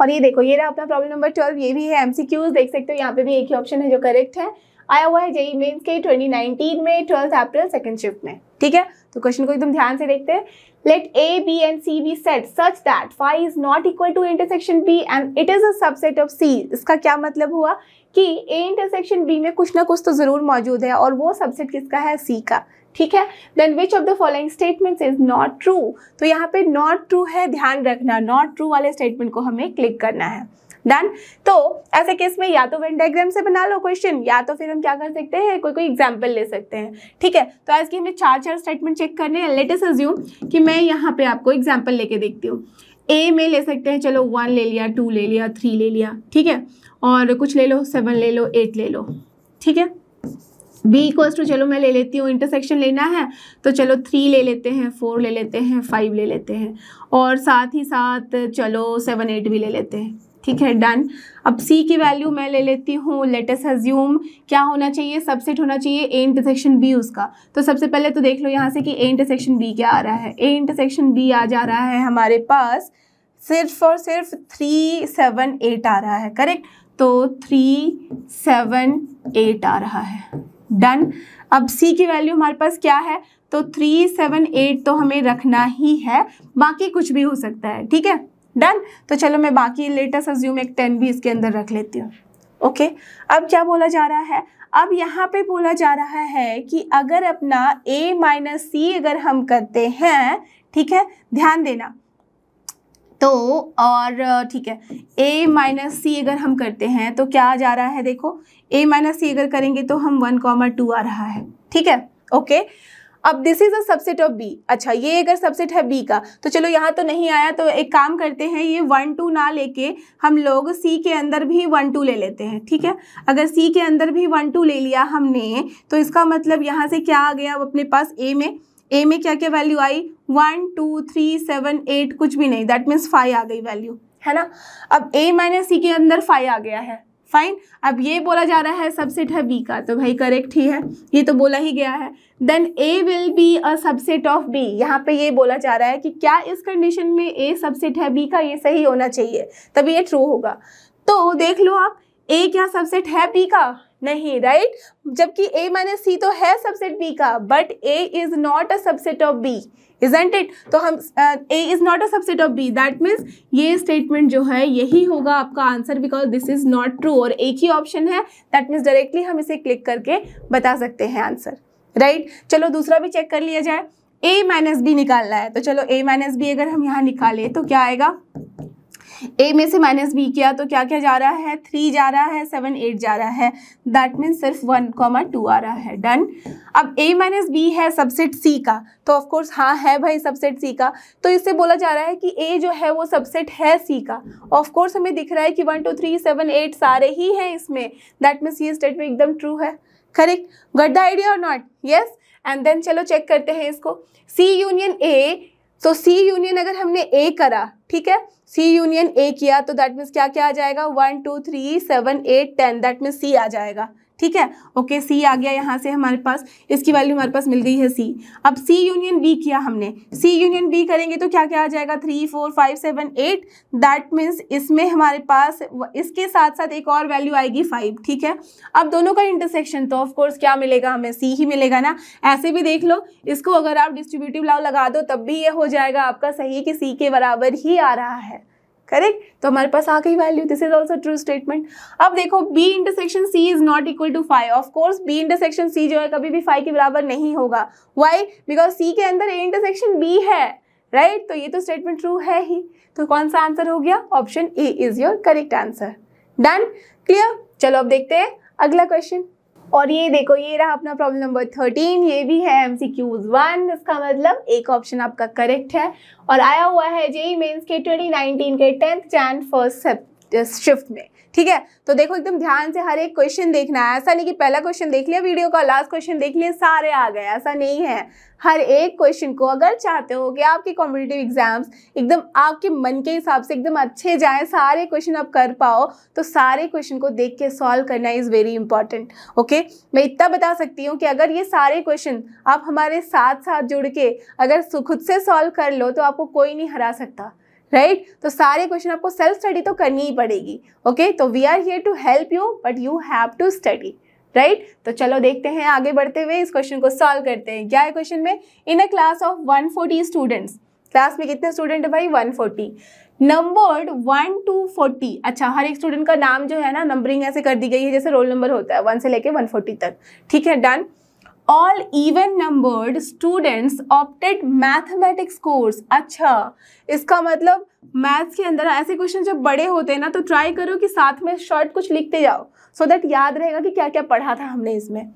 और ये देखो ये रहा अपना प्रॉब्लम नंबर ट्वेल्व ये भी है एमसीक्यूज देख सकते हो यहाँ पे भी एक ही ऑप्शन है जो करेक्ट है आया हुआ है जेई मेन्स e के 2019 में ट्वेल्थ अप्रैल सेकेंड शिफ्ट में ठीक है तो क्वेश्चन को एकदम ध्यान से देखते हैं let A B and C be set such that five is not equal to intersection B and it is a subset of c इसका क्या मतलब हुआ कि ए इंटरसेक्शन बी में कुछ ना कुछ तो जरूर मौजूद है और वो सबसेट किसका है सी का ठीक है then which of the following statements is not true तो यहाँ पे नॉट ट्रू है ध्यान रखना नॉट ट्रू वाले स्टेटमेंट को हमें क्लिक करना है डन तो ऐसे केस में या तो वेन डायग्राम से बना लो क्वेश्चन या तो फिर हम क्या कर सकते हैं कोई कोई एग्जाम्पल ले सकते हैं ठीक है तो आज की हमें चार चार स्टेटमेंट चेक करने हैं लेटेस्ट अज्यूम कि मैं यहाँ पे आपको एग्जाम्पल लेके देखती हूँ ए में ले सकते हैं चलो वन ले लिया टू ले लिया थ्री ले लिया ठीक है और कुछ ले लो सेवन ले लो एट ले लो ठीक है बी इक्वल्स टू चलो मैं ले लेती हूँ इंटरसेक्शन लेना है तो चलो थ्री ले लेते हैं फोर ले लेते हैं फाइव ले लेते हैं और साथ ही साथ चलो सेवन एट भी ले लेते हैं ठीक है डन अब सी की वैल्यू मैं ले लेती हूँ लेटेस्ट हज्यूम क्या होना चाहिए सबसेट होना चाहिए ए इंटरसेक्शन बी उसका तो सबसे पहले तो देख लो यहाँ से कि ए इंटरसेक्शन बी क्या आ रहा है ए इंटरसेक्शन बी आ जा रहा है हमारे पास सिर्फ और सिर्फ थ्री सेवन एट आ रहा है करेक्ट तो थ्री सेवन एट आ रहा है डन अब सी की वैल्यू हमारे पास क्या है तो थ्री सेवन एट तो हमें रखना ही है बाकी कुछ भी हो सकता है ठीक है डन तो चलो मैं बाकी लेटेस्ट अज्यूम एक टेन भी इसके अंदर रख लेती हूँ ओके okay? अब क्या बोला जा रहा है अब यहाँ पे बोला जा रहा है कि अगर अपना a माइनस सी अगर हम करते हैं ठीक है ध्यान देना तो और ठीक है a माइनस सी अगर हम करते हैं तो क्या आ जा रहा है देखो a माइनस सी अगर करेंगे तो हम वन कॉमर टू आ रहा है ठीक है ओके okay? अब this is a subset of B अच्छा ये अगर सबसेट है बी का तो चलो यहाँ तो नहीं आया तो एक काम करते हैं ये वन टू ना लेके हम लोग सी के अंदर भी वन टू ले लेते हैं ठीक है अगर सी के अंदर भी वन टू ले लिया हमने तो इसका मतलब यहाँ से क्या आ गया अब अपने पास ए में ए में क्या क्या वैल्यू आई one two three seven eight कुछ भी नहीं दैट मीन्स फाइव आ गई वैल्यू है ना अब ए माइनस सी के अंदर फाइव आ गया है फाइन अब ये बोला जा रहा है सबसेट है बी का तो भाई करेक्ट ही है ये तो बोला ही गया है then A will be a subset of B यहाँ पे ये बोला जा रहा है कि क्या इस कंडीशन में ए सबसेट है बी का ये सही होना चाहिए तब ये ट्रू होगा तो देख लो आप ए क्या सबसेट है बी का नहीं राइट right? जबकि ए माइनस सी तो है सबसेट बी का but A is not a subset of B isn't it तो हम A is not a subset of B that means ये स्टेटमेंट जो है यही होगा आपका answer because this is not true और एक ही ऑप्शन है दैट मीन्स डायरेक्टली हम इसे क्लिक करके बता सकते हैं आंसर राइट right? चलो दूसरा भी चेक कर लिया जाए ए माइनस बी निकालना है तो चलो ए माइनस बी अगर हम यहाँ निकालें तो क्या आएगा ए में से माइनस बी किया तो क्या क्या जा रहा है थ्री जा रहा है सेवन एट जा रहा है दैट मीन्स सिर्फ वन कॉमा टू आ रहा है डन अब ए माइनस बी है सबसेट सी का तो ऑफकोर्स हाँ है भाई सबसेट सी का तो इससे बोला जा रहा है कि ए जो है वो सबसेट है सी का ऑफकोर्स हमें दिख रहा है कि one two three seven eight सारे ही हैं इसमें दैट मीन्स ये स्टेटमेंट एकदम ट्रू है करेक्ट गट द आइडिया और नॉट यस एंड देन चलो चेक करते हैं इसको सी union A so C union अगर हमने ए करा ठीक है सी यूनियन ए किया तो दैट मीन्स क्या क्या आ जाएगा one two three seven eight ten that means C आ जाएगा ठीक है ओके सी आ गया यहाँ से हमारे पास इसकी वैल्यू हमारे पास मिल गई है सी अब सी यूनियन बी किया हमने सी यूनियन बी करेंगे तो क्या क्या आ जाएगा three four five seven eight that means इसमें हमारे पास इसके साथ साथ एक और वैल्यू आएगी फाइव ठीक है अब दोनों का इंटरसेक्शन तो ऑफकोर्स क्या मिलेगा हमें सी ही मिलेगा ना ऐसे भी देख लो इसको अगर आप डिस्ट्रीब्यूटिव लाव लगा दो तब भी ये हो जाएगा आपका सही कि सी के बराबर ही आ रहा है करेक्ट तो हमारे पास आ गई value this is also true statement अब देखो B intersection C is not equal to five of course B intersection C जो है कभी भी फाइव के बराबर नहीं होगा वाई बिकॉज सी के अंदर ए इंटरसेक्शन बी है राइट right? तो ये तो स्टेटमेंट ट्रू है ही तो कौन सा आंसर हो गया option A is your correct answer done clear चलो अब देखते हैं अगला क्वेश्चन और ये देखो ये रहा अपना प्रॉब्लम नंबर थर्टीन ये भी है एम सी क्यूज वन इसका मतलब एक ऑप्शन आपका करेक्ट है और आया हुआ है जेई मेन्स के ट्वेंटी नाइनटीन के टेंथ जैन फर्स्ट शिफ्ट में ठीक है तो देखो एकदम ध्यान से हर एक क्वेश्चन देखना है ऐसा नहीं कि पहला क्वेश्चन देख लिया वीडियो का लास्ट क्वेश्चन देख लिया सारे आ गए ऐसा नहीं है हर एक क्वेश्चन को अगर चाहते हो कि आपके कॉम्पिटेटिव एग्जाम्स एकदम आपके मन के हिसाब से एकदम अच्छे जाएं सारे क्वेश्चन आप कर पाओ तो सारे क्वेश्चन को देख के सॉल्व करना इज़ वेरी इंपॉर्टेंट ओके मैं इतना बता सकती हूँ कि अगर ये सारे क्वेश्चन आप हमारे साथ साथ जुड़ के अगर खुद से सॉल्व कर लो तो आपको कोई नहीं हरा सकता राइट तो सारे क्वेश्चन आपको सेल्फ स्टडी तो करनी ही पड़ेगी ओके तो we are here to help you but you have to study right तो चलो देखते हैं आगे बढ़ते हुए इस क्वेश्चन को सॉल्व करते हैं क्या है क्वेश्चन में in a class of 140 students class में कितने स्टूडेंट है भाई 140 नंबर्ड वन टू फोर्टी अच्छा हर एक स्टूडेंट का नाम जो है ना नंबरिंग ऐसे कर दी गई है जैसे रोल नंबर होता है वन से लेके फोर्टी तक ठीक है done all even numbered students opted mathematics course अच्छा इसका मतलब मैथ्स के अंदर ऐसे क्वेश्चन जब बड़े होते हैं ना तो ट्राई करो कि साथ में शॉर्ट कुछ लिखते जाओ सो so दैट याद रहेगा कि क्या क्या पढ़ा था हमने इसमें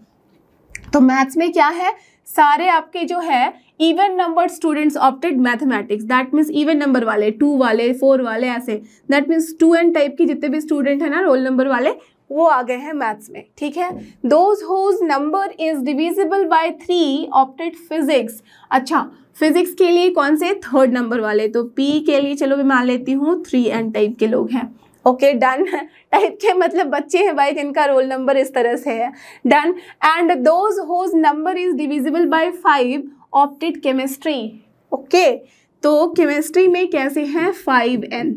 तो मैथ्स में क्या है सारे आपके जो है even number students opted mathematics that means even number वाले टू वाले फोर वाले ऐसे that means two and type के जितने भी स्टूडेंट हैं ना रोल नंबर वाले वो आ गए हैं मैथ्स में ठीक है those whose number is divisible by three opted physics अच्छा फिजिक्स के लिए कौन से थर्ड नंबर वाले तो पी के लिए चलो मैं मान लेती हूँ थ्री एंड टाइप के लोग हैं ओके डन टाइप के मतलब बच्चे हैं भाई जिनका रोल नंबर इस तरह से है done and those whose number is divisible by five opted chemistry okay तो केमिस्ट्री में कैसे हैं फाइव एन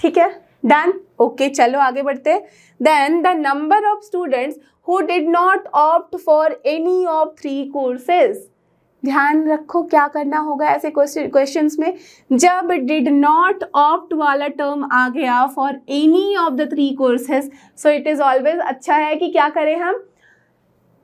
ठीक है डन ओके चलो आगे बढ़ते then the number of students who did not opt for any of three courses ध्यान रखो क्या करना होगा ऐसे क्वेश्चन में जब डिड नॉट ऑप्ट वाला टर्म आ गया for any of the three courses so it is always अच्छा है कि क्या करें हम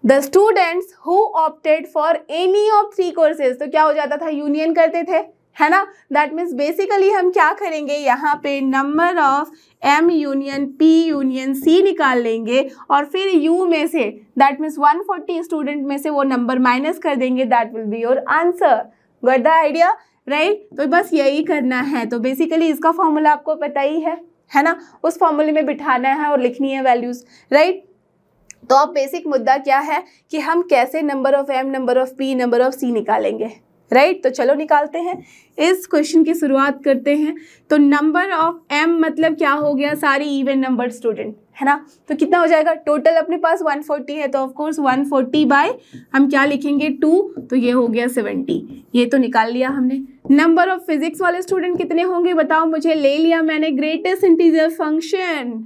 the students who opted for any of three courses तो क्या हो जाता था यूनियन करते थे है ना दैट मीन्स बेसिकली हम क्या करेंगे यहाँ पे number of M union P union C निकाल लेंगे और फिर यू में से दैट मीन्स 140 स्टूडेंट में से वो नंबर माइनस कर देंगे that will be your answer got the idea right तो बस यही करना है तो बेसिकली इसका फॉर्मूला आपको पता ही है है ना उस फॉर्मूले में बिठाना है और लिखनी है वैल्यूज़ राइट तो अब बेसिक मुद्दा क्या है कि हम कैसे number of M number of P number of C निकालेंगे राइट right? तो चलो निकालते हैं इस क्वेश्चन की शुरुआत करते हैं तो नंबर ऑफ एम मतलब क्या हो गया सारी इवन नंबर स्टूडेंट है ना तो कितना हो जाएगा टोटल अपने पास 140 है तो ऑफकोर्स 140 फोर्टी बाय हम क्या लिखेंगे टू तो ये हो गया 70 ये तो निकाल लिया हमने नंबर ऑफ फिजिक्स वाले स्टूडेंट कितने होंगे बताओ मुझे ले लिया मैंने greatest integer function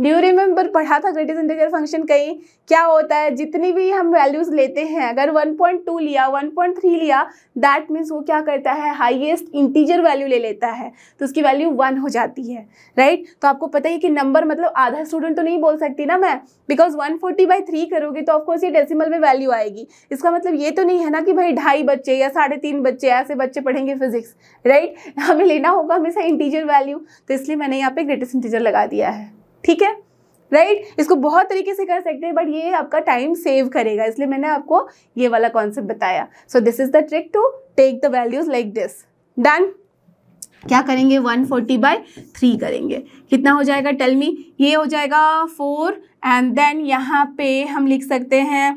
do remember पढ़ा था ग्रेटेस्ट इंटीजर फंक्शन कहीं क्या होता है जितनी भी हम वैल्यूज़ लेते हैं अगर 1.2 लिया 1.3 लिया दैट मीन्स वो क्या करता है हाईएस्ट इंटीजर वैल्यू ले लेता है तो उसकी वैल्यू वन हो जाती है राइट तो आपको पता ही कि नंबर मतलब आधा स्टूडेंट तो नहीं बोल सकती ना मैं because one forty by three करोगे तो ऑफकोर्स ये डेसीमल में वैल्यू आएगी इसका मतलब ये तो नहीं है ना कि भाई ढाई बच्चे या साढ़े तीन बच्चे ऐसे बच्चे पढ़ेंगे फिजिक्स राइट हमें लेना होगा हमेशा इंटीजर वैल्यू तो इसलिए मैंने यहाँ पे ग्रेटेस्ट इंटीजर लगा दिया है ठीक है राइट right? इसको बहुत तरीके से कर सकते हैं बट ये आपका टाइम सेव करेगा इसलिए मैंने आपको ये वाला कॉन्सेप्ट बताया so this is the trick to take the values like this done क्या करेंगे 140 फोर्टी बाय थ्री करेंगे कितना हो जाएगा टेल मी ये हो जाएगा फोर एंड देन यहाँ पे हम लिख सकते हैं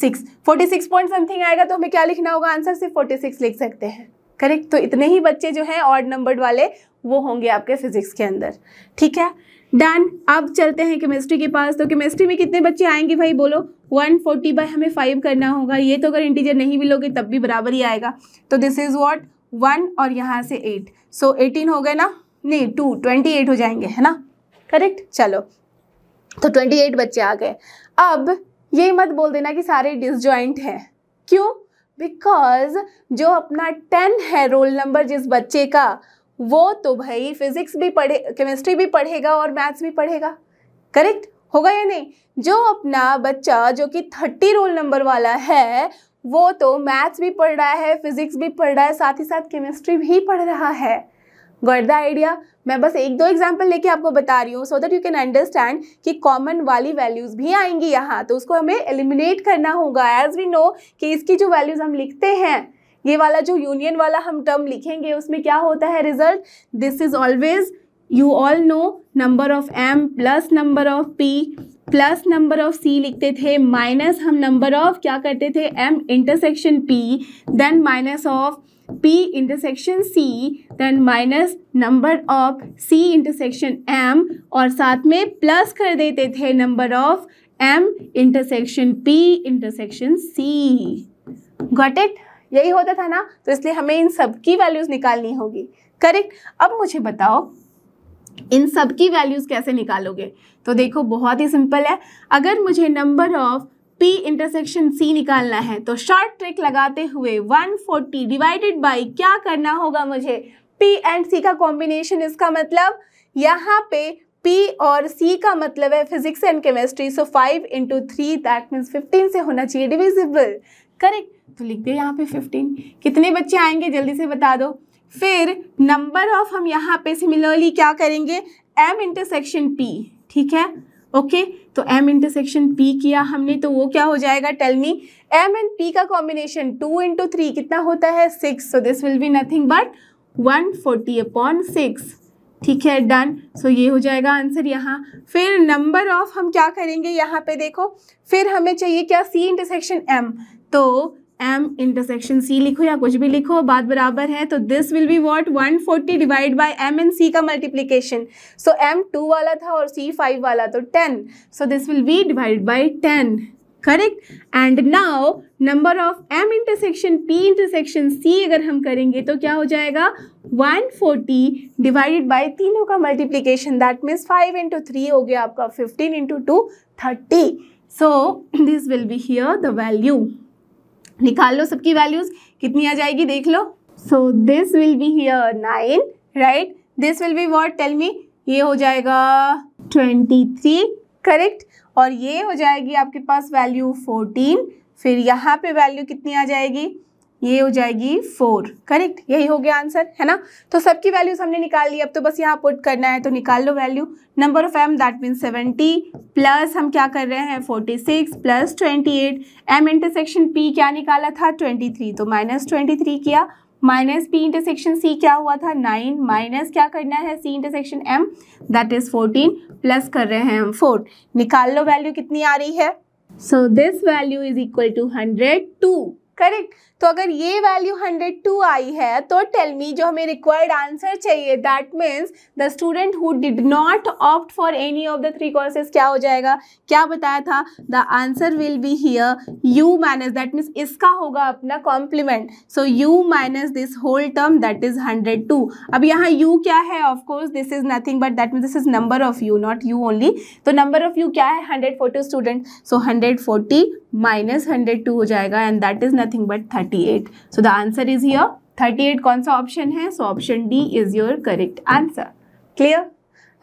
six forty six point something आएगा तो हमें क्या लिखना होगा आंसर सिर्फ फोर्टी सिक्स लिख सकते हैं करेक्ट तो इतने ही बच्चे जो हैं ऑड नंबर्ड वाले वो होंगे आपके फिजिक्स के अंदर ठीक है डन अब चलते हैं केमिस्ट्री के पास तो केमिस्ट्री में कितने बच्चे आएंगे भाई बोलो 140 फोर्टी बाई हमें फाइव करना होगा ये तो अगर इंटीजर नहीं भी लोगे तब भी बराबर ही आएगा तो दिस इज़ वॉट वन और यहाँ से एट सो एटीन हो गए ना नहीं टू ट्वेंटी एट हो जाएंगे है ना करेक्ट चलो तो ट्वेंटी एट बच्चे आ गए अब ये मत बोल देना कि सारे डिसजॉइंट हैं क्यों बिकॉज जो अपना टेन है रोल नंबर जिस बच्चे का वो तो भाई फिजिक्स भी पढ़े केमिस्ट्री भी पढ़ेगा और मैथ्स भी पढ़ेगा करेक्ट होगा या नहीं जो अपना बच्चा जो कि थर्टी रोल नंबर वाला है वो तो मैथ्स भी पढ़ रहा है फिजिक्स भी पढ़ रहा है साथ ही साथ केमिस्ट्री भी पढ़ रहा है गॉट द आइडिया मैं बस एक दो एग्जाम्पल लेके आपको बता रही हूँ so that you can understand कि कॉमन वाली वैल्यूज़ भी आएंगी यहाँ तो उसको हमें एलिमिनेट करना होगा एज वी नो कि इसकी जो वैल्यूज़ हम लिखते हैं ये वाला जो यूनियन वाला हम टर्म लिखेंगे उसमें क्या होता है result this is always you all know number of M plus number of P plus number of C लिखते थे माइनस हम नंबर ऑफ क्या करते थे M intersection P then minus of P intersection C then minus number of C intersection M और साथ में plus कर देते थे number of M intersection P intersection C got it यही होता था ना तो इसलिए हमें इन सब की वैल्यूज़ निकालनी होगी करेक्ट अब मुझे बताओ इन सब की वैल्यूज़ कैसे निकालोगे तो देखो बहुत ही सिंपल है अगर मुझे number of P intersection C निकालना है तो शॉर्ट ट्रिक लगाते हुए 140 डिवाइडेड बाय क्या करना होगा मुझे P एंड C का कॉम्बिनेशन इसका मतलब यहाँ पे P और C का मतलब है physics and chemistry so 5 into three that means 15 से होना चाहिए डिविजिबल करेक्ट तो लिख दे यहाँ पे फिफ्टीन कितने बच्चे आएंगे जल्दी से बता दो फिर नंबर ऑफ हम यहाँ पे सिमिलरली क्या करेंगे एम इंटरसेक्शन पी ठीक है ओके okay, तो एम इंटरसेक्शन पी किया हमने तो वो क्या हो जाएगा tell me M and P का कॉम्बिनेशन टू इंटू थ्री कितना होता है six so this will be nothing but one forty upon six ठीक है डन सो so, ये हो जाएगा आंसर यहाँ फिर नंबर ऑफ हम क्या करेंगे यहाँ पे देखो फिर हमें चाहिए क्या सी इंटरसेक्शन एम तो एम इंटरसेक्शन सी लिखो या कुछ भी लिखो बात बराबर है तो this will be what 140 forty divide by M and C का मल्टीप्लीकेशन सो एम टू वाला था और सी फाइव वाला तो ten so this will be divide by ten correct and now number of M intersection P intersection C अगर हम करेंगे तो क्या हो जाएगा 140 फोर्टी डिवाइडेड बाई तीनों का multiplication that means five into three हो गया आपका 15 into two thirty so this will be here the value निकाल लो सबकी वैल्यूज कितनी आ जाएगी देख लो so this will be here nine right this will be what tell me ये हो जाएगा ट्वेंटी थ्री करेक्ट और ये हो जाएगी आपके पास वैल्यू फोर्टीन फिर यहाँ पे वैल्यू कितनी आ जाएगी ये हो जाएगी फोर करेक्ट यही हो गया आंसर है ना तो सबकी वैल्यूज हमने निकाल ली अब तो बस यहाँ पुट करना है तो निकाल लो value number of M that mean seventy plus हम क्या कर रहे हैं forty six plus twenty eight M intersection P क्या निकाला था ट्वेंटी थ्री तो माइनस ट्वेंटी थ्री किया माइनस पी इंटरसेक्शन सी क्या हुआ था नाइन माइनस क्या करना है C intersection M that is fourteen plus कर रहे हैं हम फोर निकाल लो वैल्यू कितनी आ रही है so this value is equal to hundred two correct तो अगर ये वैल्यू 102 आई है तो टेल मी जो हमें रिक्वायर्ड आंसर चाहिए that means the student who did not opt for any of the three courses क्या हो जाएगा क्या बताया था the answer will be here U minus that means इसका होगा अपना complement so U minus this whole term that is hundred two अब यहाँ यू क्या है of course this is nothing but that means this is number of U not U only तो number of U क्या है hundred forty student so hundred forty minus hundred two हो जाएगा and that is nothing but thirty 38 so the answer is here 38 कौन सा option है so option D is your correct answer clear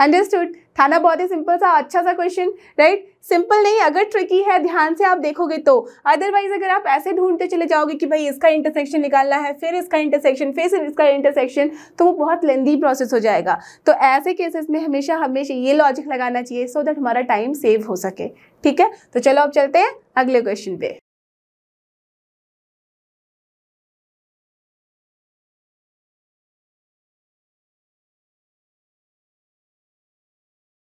understood थाना बहुत ही सिंपल सा अच्छा सा क्वेश्चन राइट सिंपल नहीं अगर ट्रिकी है ध्यान से आप देखोगे तो अदरवाइज अगर आप ऐसे ढूंढते चले जाओगे कि भाई इसका इंटरसेक्शन निकालना है फिर इसका इंटरसेक्शन फिर इसका इंटरसेक्शन तो वो बहुत लेंदी प्रोसेस हो जाएगा तो ऐसे केसेस में हमेशा हमेशा ये लॉजिक लगाना चाहिए सो so दैट हमारा टाइम सेव हो सके ठीक है तो चलो अब चलते हैं अगले क्वेश्चन पे